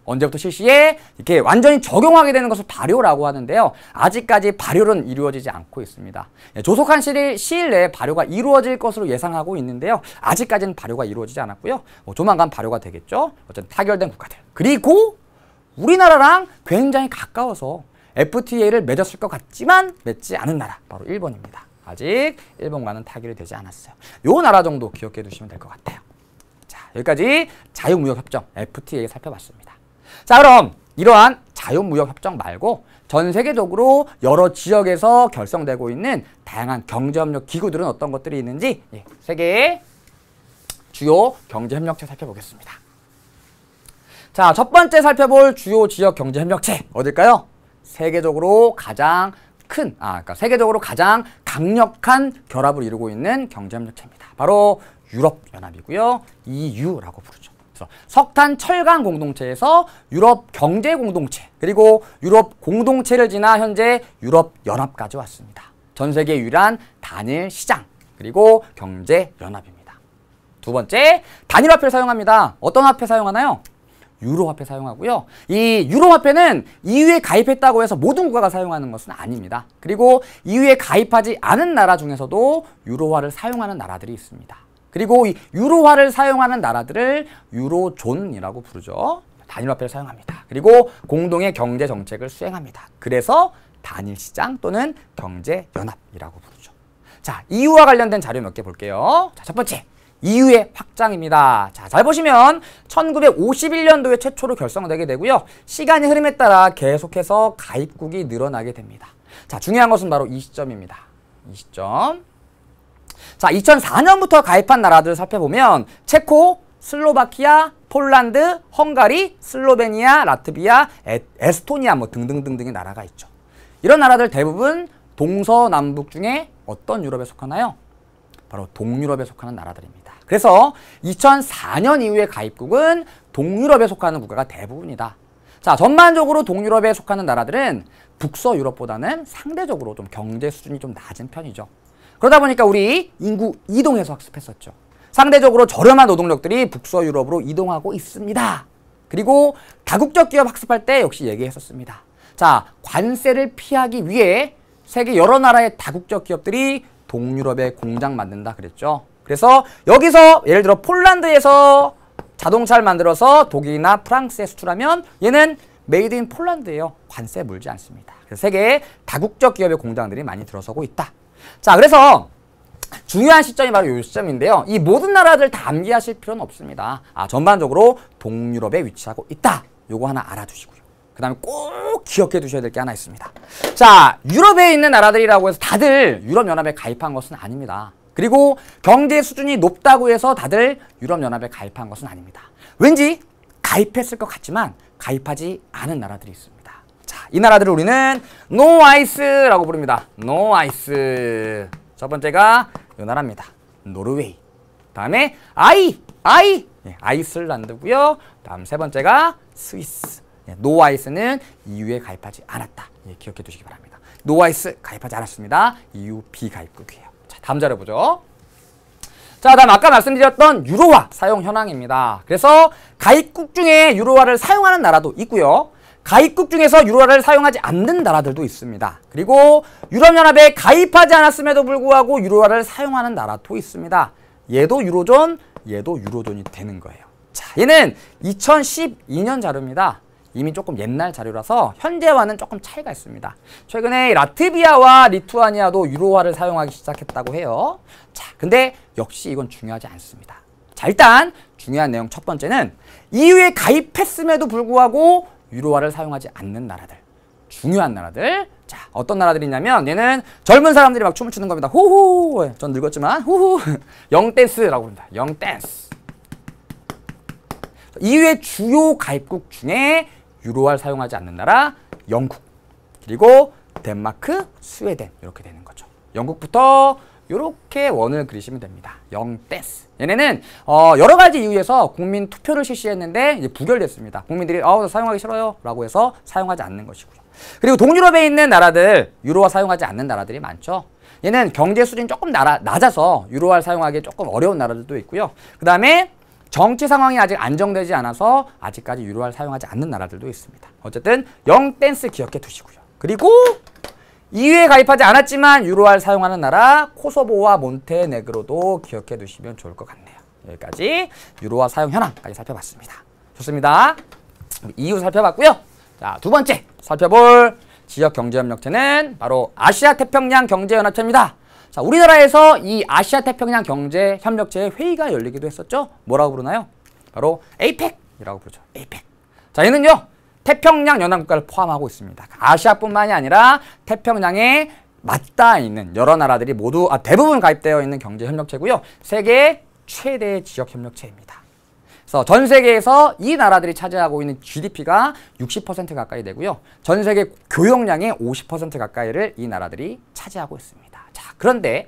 언제부터 실시해? 이렇게 완전히 적용하게 되는 것을 발효라고 하는데요. 아직까지 발효는 이루어지지 않고 있습니다. 예, 조속한 시일, 시일 내에 발효가 이루어질 것으로 예상하고 있는데요. 아직까지는 발효가 이루어지지 않았고요. 뭐 조만간 발효가 되겠죠. 어쨌든 타결된 국가들. 그리고 우리나라랑 굉장히 가까워서 FTA를 맺었을 것 같지만 맺지 않은 나라 바로 일본입니다. 아직 일본과는 타결이 되지 않았어요. 요 나라 정도 기억해 두시면 될 것 같아요. 자 여기까지 자유무역협정 FTA 살펴봤습니다. 자 그럼 이러한 자유무역협정 말고 전 세계적으로 여러 지역에서 결성되고 있는 다양한 경제협력 기구들은 어떤 것들이 있는지 예, 세계의 주요 경제협력체 살펴보겠습니다. 자, 첫 번째 살펴볼 주요 지역 경제협력체 어딜까요? 세계적으로 가장 큰, 아, 그러니까 세계적으로 가장 강력한 결합을 이루고 있는 경제협력체입니다. 바로 유럽연합이고요. EU라고 부르죠. 그렇죠. 석탄 철강 공동체에서 유럽 경제 공동체 그리고 유럽 공동체를 지나 현재 유럽 연합까지 왔습니다. 전 세계 유일한 단일 시장 그리고 경제 연합입니다. 두 번째 단일 화폐를 사용합니다. 어떤 화폐 사용하나요? 유로 화폐 사용하고요. 이 유로 화폐는 EU에 가입했다고 해서 모든 국가가 사용하는 것은 아닙니다. 그리고 EU에 가입하지 않은 나라 중에서도 유로화를 사용하는 나라들이 있습니다. 그리고 이 유로화를 사용하는 나라들을 유로존이라고 부르죠. 단일화폐를 사용합니다. 그리고 공동의 경제 정책을 수행합니다. 그래서 단일시장 또는 경제연합이라고 부르죠. 자, 이유와 관련된 자료 몇 개 볼게요. 자, 첫 번째. 이유의 확장입니다. 자, 잘 보시면 1951년도에 최초로 결성되게 되고요. 시간의 흐름에 따라 계속해서 가입국이 늘어나게 됩니다. 자, 중요한 것은 바로 이 시점입니다. 이 시점. 자, 2004년부터 가입한 나라들을 살펴보면 체코, 슬로바키아, 폴란드, 헝가리, 슬로베니아, 라트비아, 에, 에스토니아 뭐 등등등등의 나라가 있죠. 이런 나라들 대부분 동서남북 중에 어떤 유럽에 속하나요? 바로 동유럽에 속하는 나라들입니다. 그래서 2004년 이후에 가입국은 동유럽에 속하는 국가가 대부분이다. 자, 전반적으로 동유럽에 속하는 나라들은 북서 유럽보다는 상대적으로 좀 경제 수준이 좀 낮은 편이죠. 그러다 보니까 우리 인구 이동해서 학습했었죠. 상대적으로 저렴한 노동력들이 북서 유럽으로 이동하고 있습니다. 그리고 다국적 기업 학습할 때 역시 얘기했었습니다. 자, 관세를 피하기 위해 세계 여러 나라의 다국적 기업들이 동유럽에 공장 만든다 그랬죠. 그래서 여기서 예를 들어 폴란드에서 자동차를 만들어서 독일이나 프랑스에 수출하면 얘는 메이드 인 폴란드예요. 관세 물지 않습니다. 그래서 세계 에 다국적 기업의 공장들이 많이 들어서고 있다. 자, 그래서 중요한 시점이 바로 이 시점인데요. 이 모든 나라들 다 암기하실 필요는 없습니다. 아, 전반적으로 동유럽에 위치하고 있다. 요거 하나 알아두시고요. 그 다음에 꼭 기억해 두셔야 될 게 하나 있습니다. 자, 유럽에 있는 나라들이라고 해서 다들 유럽연합에 가입한 것은 아닙니다. 그리고 경제 수준이 높다고 해서 다들 유럽연합에 가입한 것은 아닙니다. 왠지 가입했을 것 같지만 가입하지 않은 나라들이 있습니다. 이 나라들을 우리는 노아이스라고 부릅니다. 노아이스. 첫 번째가 이 나라입니다. 노르웨이. 다음에 아이, 아이, 예, 아이슬란드고요. 다음 세 번째가 스위스. 예, 노아이스는 EU에 가입하지 않았다. 예, 기억해 두시기 바랍니다. 노아이스 가입하지 않았습니다. EU 비가입국이에요. 자, 다음 자료 보죠. 자, 다음 아까 말씀드렸던 유로화 사용 현황입니다. 그래서 가입국 중에 유로화를 사용하는 나라도 있고요. 가입국 중에서 유로를 화 사용하지 않는 나라들도 있습니다. 그리고 유럽연합에 가입하지 않았음에도 불구하고 유로화를 사용하는 나라도 있습니다. 얘도 유로존, 얘도 유로존이 되는 거예요. 자, 얘는 2012년 자료입니다. 이미 조금 옛날 자료라서 현재와는 조금 차이가 있습니다. 최근에 라트비아와 리투아니아도 유로화를 사용하기 시작했다고 해요. 자, 근데 역시 이건 중요하지 않습니다. 자, 일단 중요한 내용 첫 번째는 EU에 가입했음에도 불구하고 유로화를 사용하지 않는 나라들. 중요한 나라들. 자, 어떤 나라들이냐면 있 얘는 젊은 사람들이 막 춤을 추는 겁니다. 호호. 전 늙었지만 호호. 영댄스라고 합니다. 영댄스. 이외 주요 가입국 중에 유로화를 사용하지 않는 나라 영국. 그리고 덴마크, 스웨덴 이렇게 되는 거죠. 영국부터 이렇게 원을 그리시면 됩니다. 영댄스. 얘네는 어, 여러 가지 이유에서 국민 투표를 실시했는데 이제 부결됐습니다. 국민들이 아우 사용하기 싫어요 라고 해서 사용하지 않는 것이고요. 그리고 동유럽에 있는 나라들 유로화 사용하지 않는 나라들이 많죠. 얘는 경제 수준이 조금 나라, 낮아서 유로화를 사용하기 조금 어려운 나라들도 있고요. 그 다음에 정치 상황이 아직 안정되지 않아서 아직까지 유로화를 사용하지 않는 나라들도 있습니다. 어쨌든 영댄스 기억해 두시고요. 그리고 이회에 가입하지 않았지만 유로알 사용하는 나라 코소보와 몬테네그로도 기억해 두시면 좋을 것 같네요. 여기까지 유로화 사용 현황까지 살펴봤습니다. 좋습니다. EU 살펴봤고요. 자, 두 번째 살펴볼 지역 경제협력체는 바로 아시아 태평양 경제연합체입니다. 자, 우리나라에서 이 아시아 태평양 경제협력체의 회의가 열리기도 했었죠. 뭐라고 부르나요? 바로 APEC이라고 부르죠. APEC. 자, 얘는요. 태평양 연합국가를 포함하고 있습니다. 아시아뿐만이 아니라 태평양에 맞닿아 있는 여러 나라들이 모두 아, 대부분 가입되어 있는 경제협력체고요. 세계 최대 지역협력체입니다. 그래서 전 세계에서 이 나라들이 차지하고 있는 GDP가 60% 가까이 되고요. 전 세계 교역량의 50% 가까이를 이 나라들이 차지하고 있습니다. 자, 그런데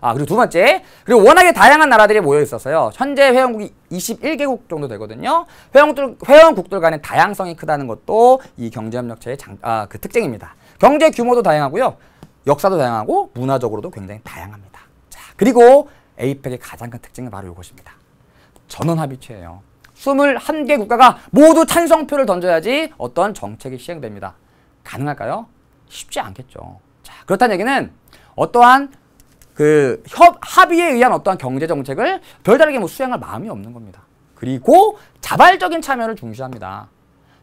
아, 그리고 두 번째. 그리고 워낙에 다양한 나라들이 모여 있었어요. 현재 회원국이 21개국 정도 되거든요. 회원국들, 회원국들 간의 다양성이 크다는 것도 이 경제협력체의 장, 아, 그 특징입니다. 경제 규모도 다양하고요. 역사도 다양하고 문화적으로도 굉장히 다양합니다. 자, 그리고 에이펙의 가장 큰 특징은 바로 이것입니다. 전원 합의체예요. 21개 국가가 모두 찬성표를 던져야지 어떤 정책이 시행됩니다. 가능할까요? 쉽지 않겠죠. 자, 그렇다는 얘기는 어떠한 그 협, 합의에 의한 어떠한 경제 정책을 별다르게 뭐 수행할 마음이 없는 겁니다. 그리고 자발적인 참여를 중시합니다.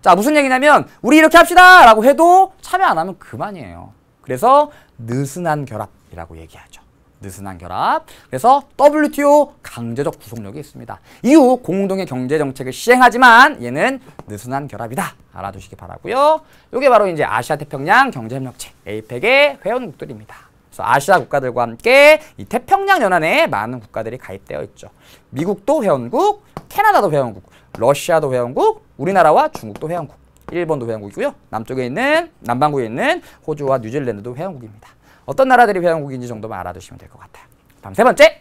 자, 무슨 얘기냐면 우리 이렇게 합시다 라고 해도 참여 안 하면 그만이에요. 그래서 느슨한 결합이라고 얘기하죠. 느슨한 결합. 그래서 WTO 강제적 구속력이 있습니다. 이후 공동의 경제 정책을 시행하지만 얘는 느슨한 결합이다. 알아두시기 바라고요. 이게 바로 이제 아시아 태평양 경제협력체 APEC의 회원국들입니다. 그래서 아시아 국가들과 함께 이 태평양 연안에 많은 국가들이 가입되어 있죠. 미국도 회원국, 캐나다도 회원국, 러시아도 회원국, 우리나라와 중국도 회원국, 일본도 회원국이고요. 남쪽에 있는 남반구에 있는 호주와 뉴질랜드도 회원국입니다. 어떤 나라들이 회원국인지 정도만 알아두시면 될 것 같아요. 다음 세 번째.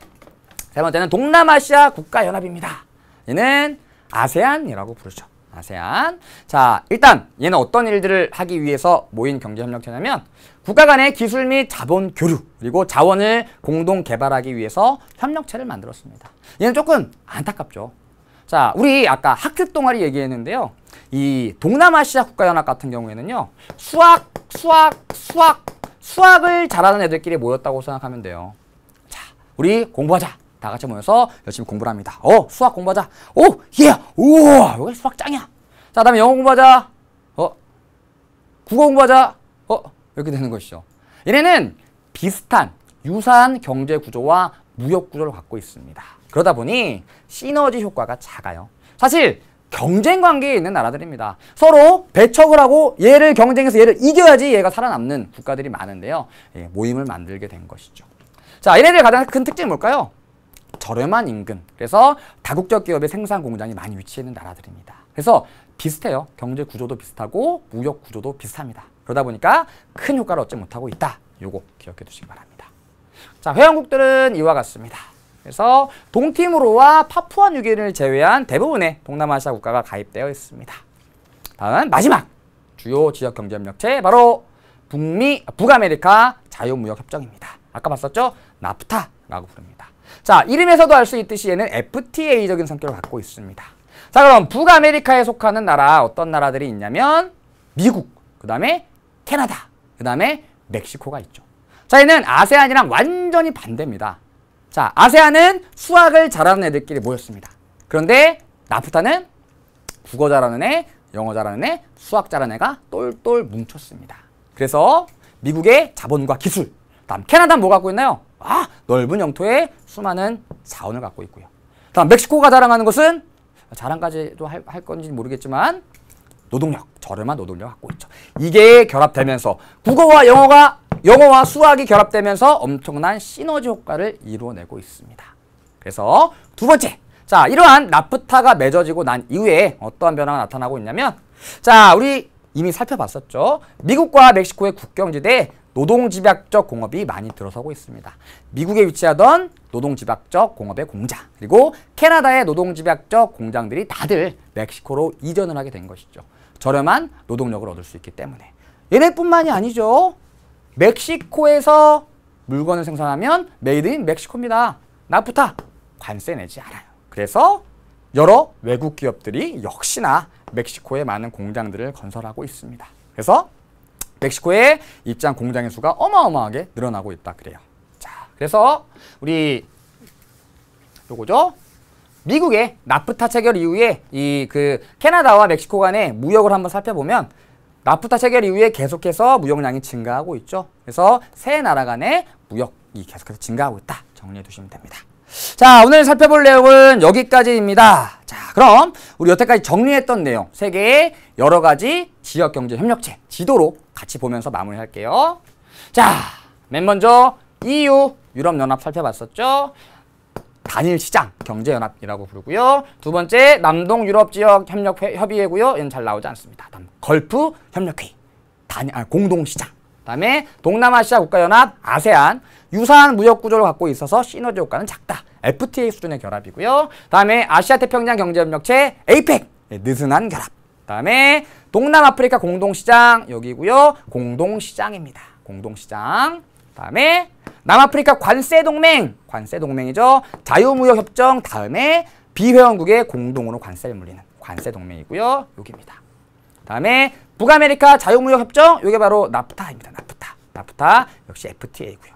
세 번째는 동남아시아 국가연합입니다. 이는 아세안이라고 부르죠. 아세안. 자, 일단 얘는 어떤 일들을 하기 위해서 모인 경제협력체냐면 국가 간의 기술 및 자본 교류 그리고 자원을 공동 개발하기 위해서 협력체를 만들었습니다. 얘는 조금 안타깝죠. 자, 우리 아까 학습 동아리 얘기했는데요. 이 동남아시아 국가연합 같은 경우에는요. 수학, 수학, 수학, 수학을 잘하는 애들끼리 모였다고 생각하면 돼요. 자, 우리 공부하자. 다 같이 모여서 열심히 공부를 합니다. 어, 수학 공부하자. 오, 예, 우와, 여기 수학 짱이야. 자, 다음에 영어 공부하자. 어, 국어 공부하자. 어, 이렇게 되는 것이죠. 얘네는 비슷한, 유사한 경제 구조와 무역 구조를 갖고 있습니다. 그러다 보니 시너지 효과가 작아요. 사실 경쟁 관계에 있는 나라들입니다. 서로 배척을 하고 얘를 경쟁해서 얘를 이겨야지 얘가 살아남는 국가들이 많은데요. 예, 모임을 만들게 된 것이죠. 자, 얘네들 가장 큰 특징이 뭘까요? 저렴한 임금 그래서 다국적 기업의 생산 공장이 많이 위치해 있는 나라들입니다. 그래서 비슷해요. 경제 구조도 비슷하고 무역 구조도 비슷합니다. 그러다 보니까 큰 효과를 얻지 못하고 있다. 요거 기억해 두시기 바랍니다. 자, 회원국들은 이와 같습니다. 그래서 동티모로와 파푸아 뉴기를 제외한 대부분의 동남아시아 국가가 가입되어 있습니다. 다음 마지막 주요 지역 경제 협력체 바로 북미 북아메리카 자유무역 협정입니다. 아까 봤었죠? 나프타라고 부릅니다. 자, 이름에서도 알 수 있듯이 얘는 FTA적인 성격을 갖고 있습니다. 자, 그럼 북아메리카에 속하는 나라 어떤 나라들이 있냐면 미국, 그 다음에 캐나다, 그 다음에 멕시코가 있죠. 자, 얘는 아세안이랑 완전히 반대입니다. 자, 아세안은 수학을 잘하는 애들끼리 모였습니다. 그런데 나프타는 국어 잘하는 애, 영어 잘하는 애, 수학 잘하는 애가 똘똘 뭉쳤습니다. 그래서 미국의 자본과 기술, 다음 캐나다는 뭐 갖고 있나요? 아, 넓은 영토에 수많은 자원을 갖고 있고요. 다음 멕시코가 자랑하는 것은 자랑까지도 할, 할 건지 모르겠지만 노동력, 저렴한 노동력 갖고 있죠. 이게 결합되면서 국어와 영어가 영어와 수학이 결합되면서 엄청난 시너지 효과를 이루어내고 있습니다. 그래서 두 번째, 자 이러한 나프타가 맺어지고 난 이후에 어떠한 변화가 나타나고 있냐면 자 우리 이미 살펴봤었죠. 미국과 멕시코의 국경지대에 노동집약적 공업이 많이 들어서고 있습니다. 미국에 위치하던 노동집약적 공업의 공장 그리고 캐나다의 노동집약적 공장들이 다들 멕시코로 이전을 하게 된 것이죠. 저렴한 노동력을 얻을 수 있기 때문에 얘네뿐만이 아니죠. 멕시코에서 물건을 생산하면 메이드 인 멕시코입니다. 나프타 관세 내지 않아요. 그래서 여러 외국 기업들이 역시나 멕시코에 많은 공장들을 건설하고 있습니다. 그래서 멕시코에 입장 공장의 수가 어마어마하게 늘어나고 있다 그래요. 그래서 우리 요거죠. 미국의 나프타 체결 이후에 이 그 캐나다와 멕시코 간의 무역을 한번 살펴보면 나프타 체결 이후에 계속해서 무역량이 증가하고 있죠. 그래서 세 나라 간의 무역이 계속해서 증가하고 있다. 정리해 두시면 됩니다. 자, 오늘 살펴볼 내용은 여기까지입니다. 자, 그럼 우리 여태까지 정리했던 내용 세계의 여러 가지 지역 경제 협력체 지도로 같이 보면서 마무리할게요. 자, 맨 먼저 EU 유럽연합 살펴봤었죠. 단일 시장 경제연합이라고 부르고요. 두 번째 남동 유럽 지역 협력 협의회고요. 이건 잘 나오지 않습니다. 다음 걸프 협력회의 단 아, 공동 시장. 다음에 동남아시아 국가연합 아세안 유사한 무역 구조를 갖고 있어서 시너지 효과는 작다. FTA 수준의 결합이고요. 다음에 아시아 태평양 경제협력체 APEC 네, 느슨한 결합. 다음에 동남아프리카 공동시장 여기고요. 공동시장입니다. 공동시장. 다음에 남아프리카 관세 동맹, 관세 동맹이죠. 자유무역협정 다음에 비회원국의 공동으로 관세를 물리는 관세 동맹이고요. 여기입니다. 다음에 북아메리카 자유무역협정, 이게 바로 나프타입니다. 나프타. 나프타 역시 FTA고요.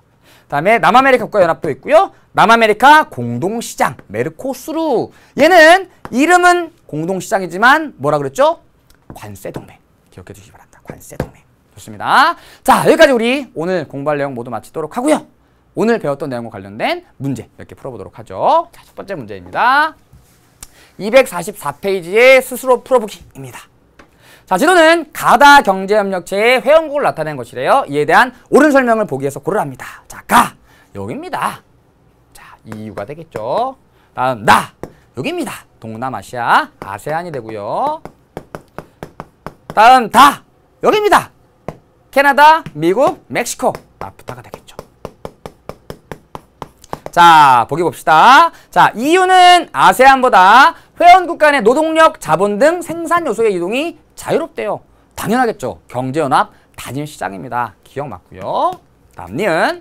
다음에 남아메리카 국가연합도 있고요. 남아메리카 공동시장, 메르코스루. 얘는 이름은 공동시장이지만 뭐라 그랬죠? 관세 동맹. 기억해 주시기 바랍니다. 관세 동맹. 좋습니다. 자, 여기까지 우리 오늘 공부할 내용 모두 마치도록 하고요. 오늘 배웠던 내용과 관련된 문제 몇 개 풀어보도록 하죠. 자, 첫 번째 문제입니다. 244페이지의 스스로 풀어보기입니다. 자, 지도는 가다 경제협력체의 회원국을 나타낸 것이래요. 이에 대한 옳은 설명을 보기 위해서 고르랍니다. 자, 가! 여기입니다. 자, 이유가 되겠죠. 다음, 나! 여기입니다. 동남아시아, 아세안이 되고요. 다음, 다! 여기입니다. 캐나다, 미국, 멕시코 나프타가 아, 되겠죠. 자, 보기 봅시다. 자, 이유는 아세안보다 회원국 간의 노동력, 자본 등 생산 요소의 이동이 자유롭대요. 당연하겠죠. 경제연합 단일 시장입니다. 기억 맞고요. 다음 니은.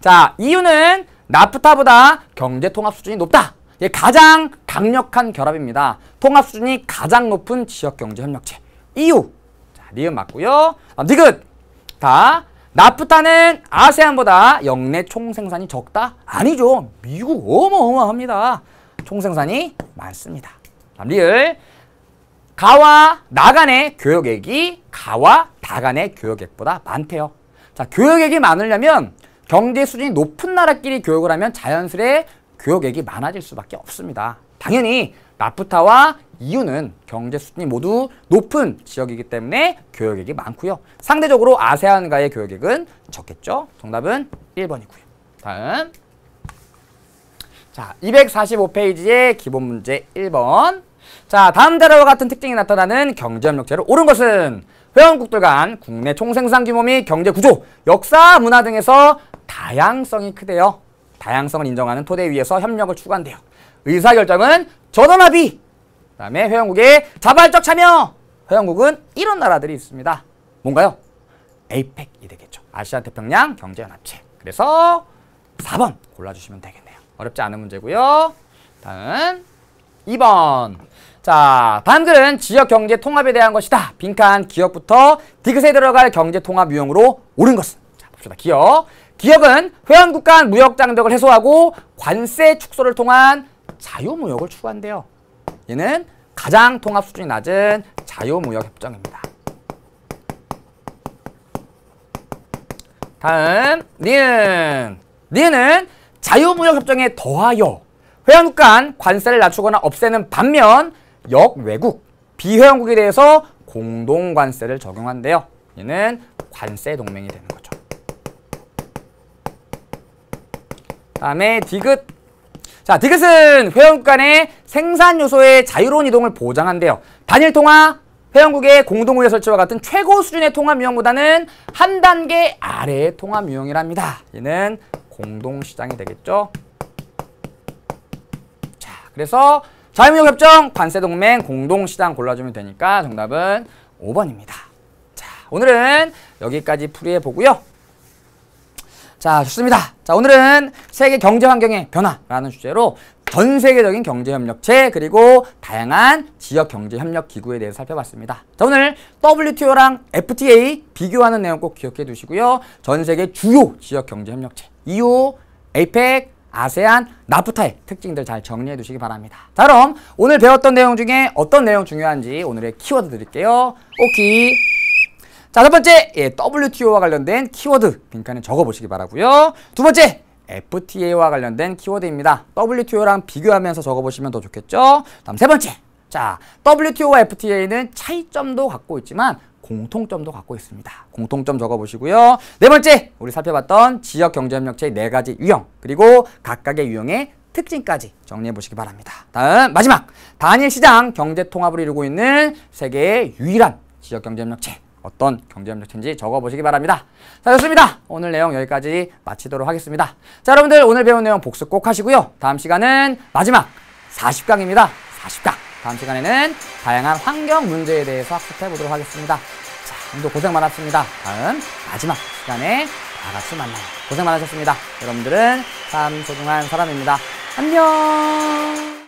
자, 이유는 나프타보다 경제 통합 수준이 높다. 예, 가장 강력한 결합입니다. 통합 수준이 가장 높은 지역 경제 협력체. 이유. 자, 니은 맞고요. 아, 니은 자, 나프타는 아세안보다 역내 총생산이 적다? 아니죠. 미국 어마어마합니다. 총생산이 많습니다. 리을 가와 나 간의 교역액이 가와 다 간의 교역액보다 많대요. 자, 교역액이 많으려면 경제 수준이 높은 나라끼리 교역을 하면 자연스레 교역액이 많아질 수밖에 없습니다. 당연히 나프타와 이유는 경제 수준이 모두 높은 지역이기 때문에 교역액이 많고요. 상대적으로 아세안과의 교역액은 적겠죠. 정답은 1번이고요. 다음. 자, 245페이지의 기본 문제 1번. 자, 다음 자료와 같은 특징이 나타나는 경제협력체로 옳은 것은 회원국들 간 국내 총생산 규모 및 경제 구조, 역사, 문화 등에서 다양성이 크대요. 다양성을 인정하는 토대 위에서 협력을 추구한대요. 의사결정은 전원합의, 그 다음에 회원국의 자발적 참여! 회원국은 이런 나라들이 있습니다. 뭔가요? 에이펙이 되겠죠. 아시아 태평양 경제연합체. 그래서 4번 골라주시면 되겠네요. 어렵지 않은 문제고요. 다음 2번. 자, 다음 글은 지역 경제 통합에 대한 것이다. 빈칸 기업부터 디귿에 들어갈 경제 통합 유형으로 옳은 것은. 자, 봅시다. 기업. 기업은 회원국 간 무역 장벽을 해소하고 관세 축소를 통한 자유무역을 추구한대요. 얘는 가장 통합 수준이 낮은 자유무역협정입니다. 다음 니은 니은 자유무역협정에 더하여 회원국 간 관세를 낮추거나 없애는 반면 역외국 비회원국에 대해서 공동관세를 적용한대요. 얘는 관세 동맹이 되는 거죠. 다음에 디귿 자, 디귿은 회원 간의 생산 요소의 자유로운 이동을 보장한대요. 단일 통화, 회원국의 공동의회 설치와 같은 최고 수준의 통합 유형보다는 한 단계 아래의 통합 유형이랍니다. 얘는 공동시장이 되겠죠. 자, 그래서 자유무역 협정, 관세 동맹, 공동시장 골라주면 되니까 정답은 5번입니다. 자, 오늘은 여기까지 풀이해 보고요. 자, 좋습니다. 자, 오늘은 세계 경제 환경의 변화라는 주제로 전 세계적인 경제 협력체 그리고 다양한 지역 경제 협력 기구에 대해서 살펴봤습니다. 자, 오늘 WTO랑 FTA 비교하는 내용 꼭 기억해 두시고요. 전 세계 주요 지역 경제 협력체 EU, APEC, 아세안, 나프타의 특징들 잘 정리해 두시기 바랍니다. 자, 그럼 오늘 배웠던 내용 중에 어떤 내용 중요한지 오늘의 키워드 드릴게요. 오키 자, 첫 번째, 예, WTO와 관련된 키워드 빈칸에 적어보시기 바라고요. 두 번째, FTA와 관련된 키워드입니다. WTO랑 비교하면서 적어보시면 더 좋겠죠. 다음 세 번째, 자, WTO와 FTA는 차이점도 갖고 있지만 공통점도 갖고 있습니다. 공통점 적어보시고요. 네 번째, 우리 살펴봤던 지역 경제협력체의 네 가지 유형, 그리고 각각의 유형의 특징까지 정리해 보시기 바랍니다. 다음 마지막, 단일 시장 경제 통합을 이루고 있는 세계의 유일한 지역 경제협력체 어떤 경제협력체인지 적어보시기 바랍니다. 자, 좋습니다. 오늘 내용 여기까지 마치도록 하겠습니다. 자, 여러분들 오늘 배운 내용 복습 꼭 하시고요. 다음 시간은 마지막 40강입니다. 40강. 다음 시간에는 다양한 환경 문제에 대해서 학습해 보도록 하겠습니다. 자, 오늘도 고생 많았습니다. 다음 마지막 시간에 다 같이 만나요. 고생 많으셨습니다. 여러분들은 참 소중한 사람입니다. 안녕!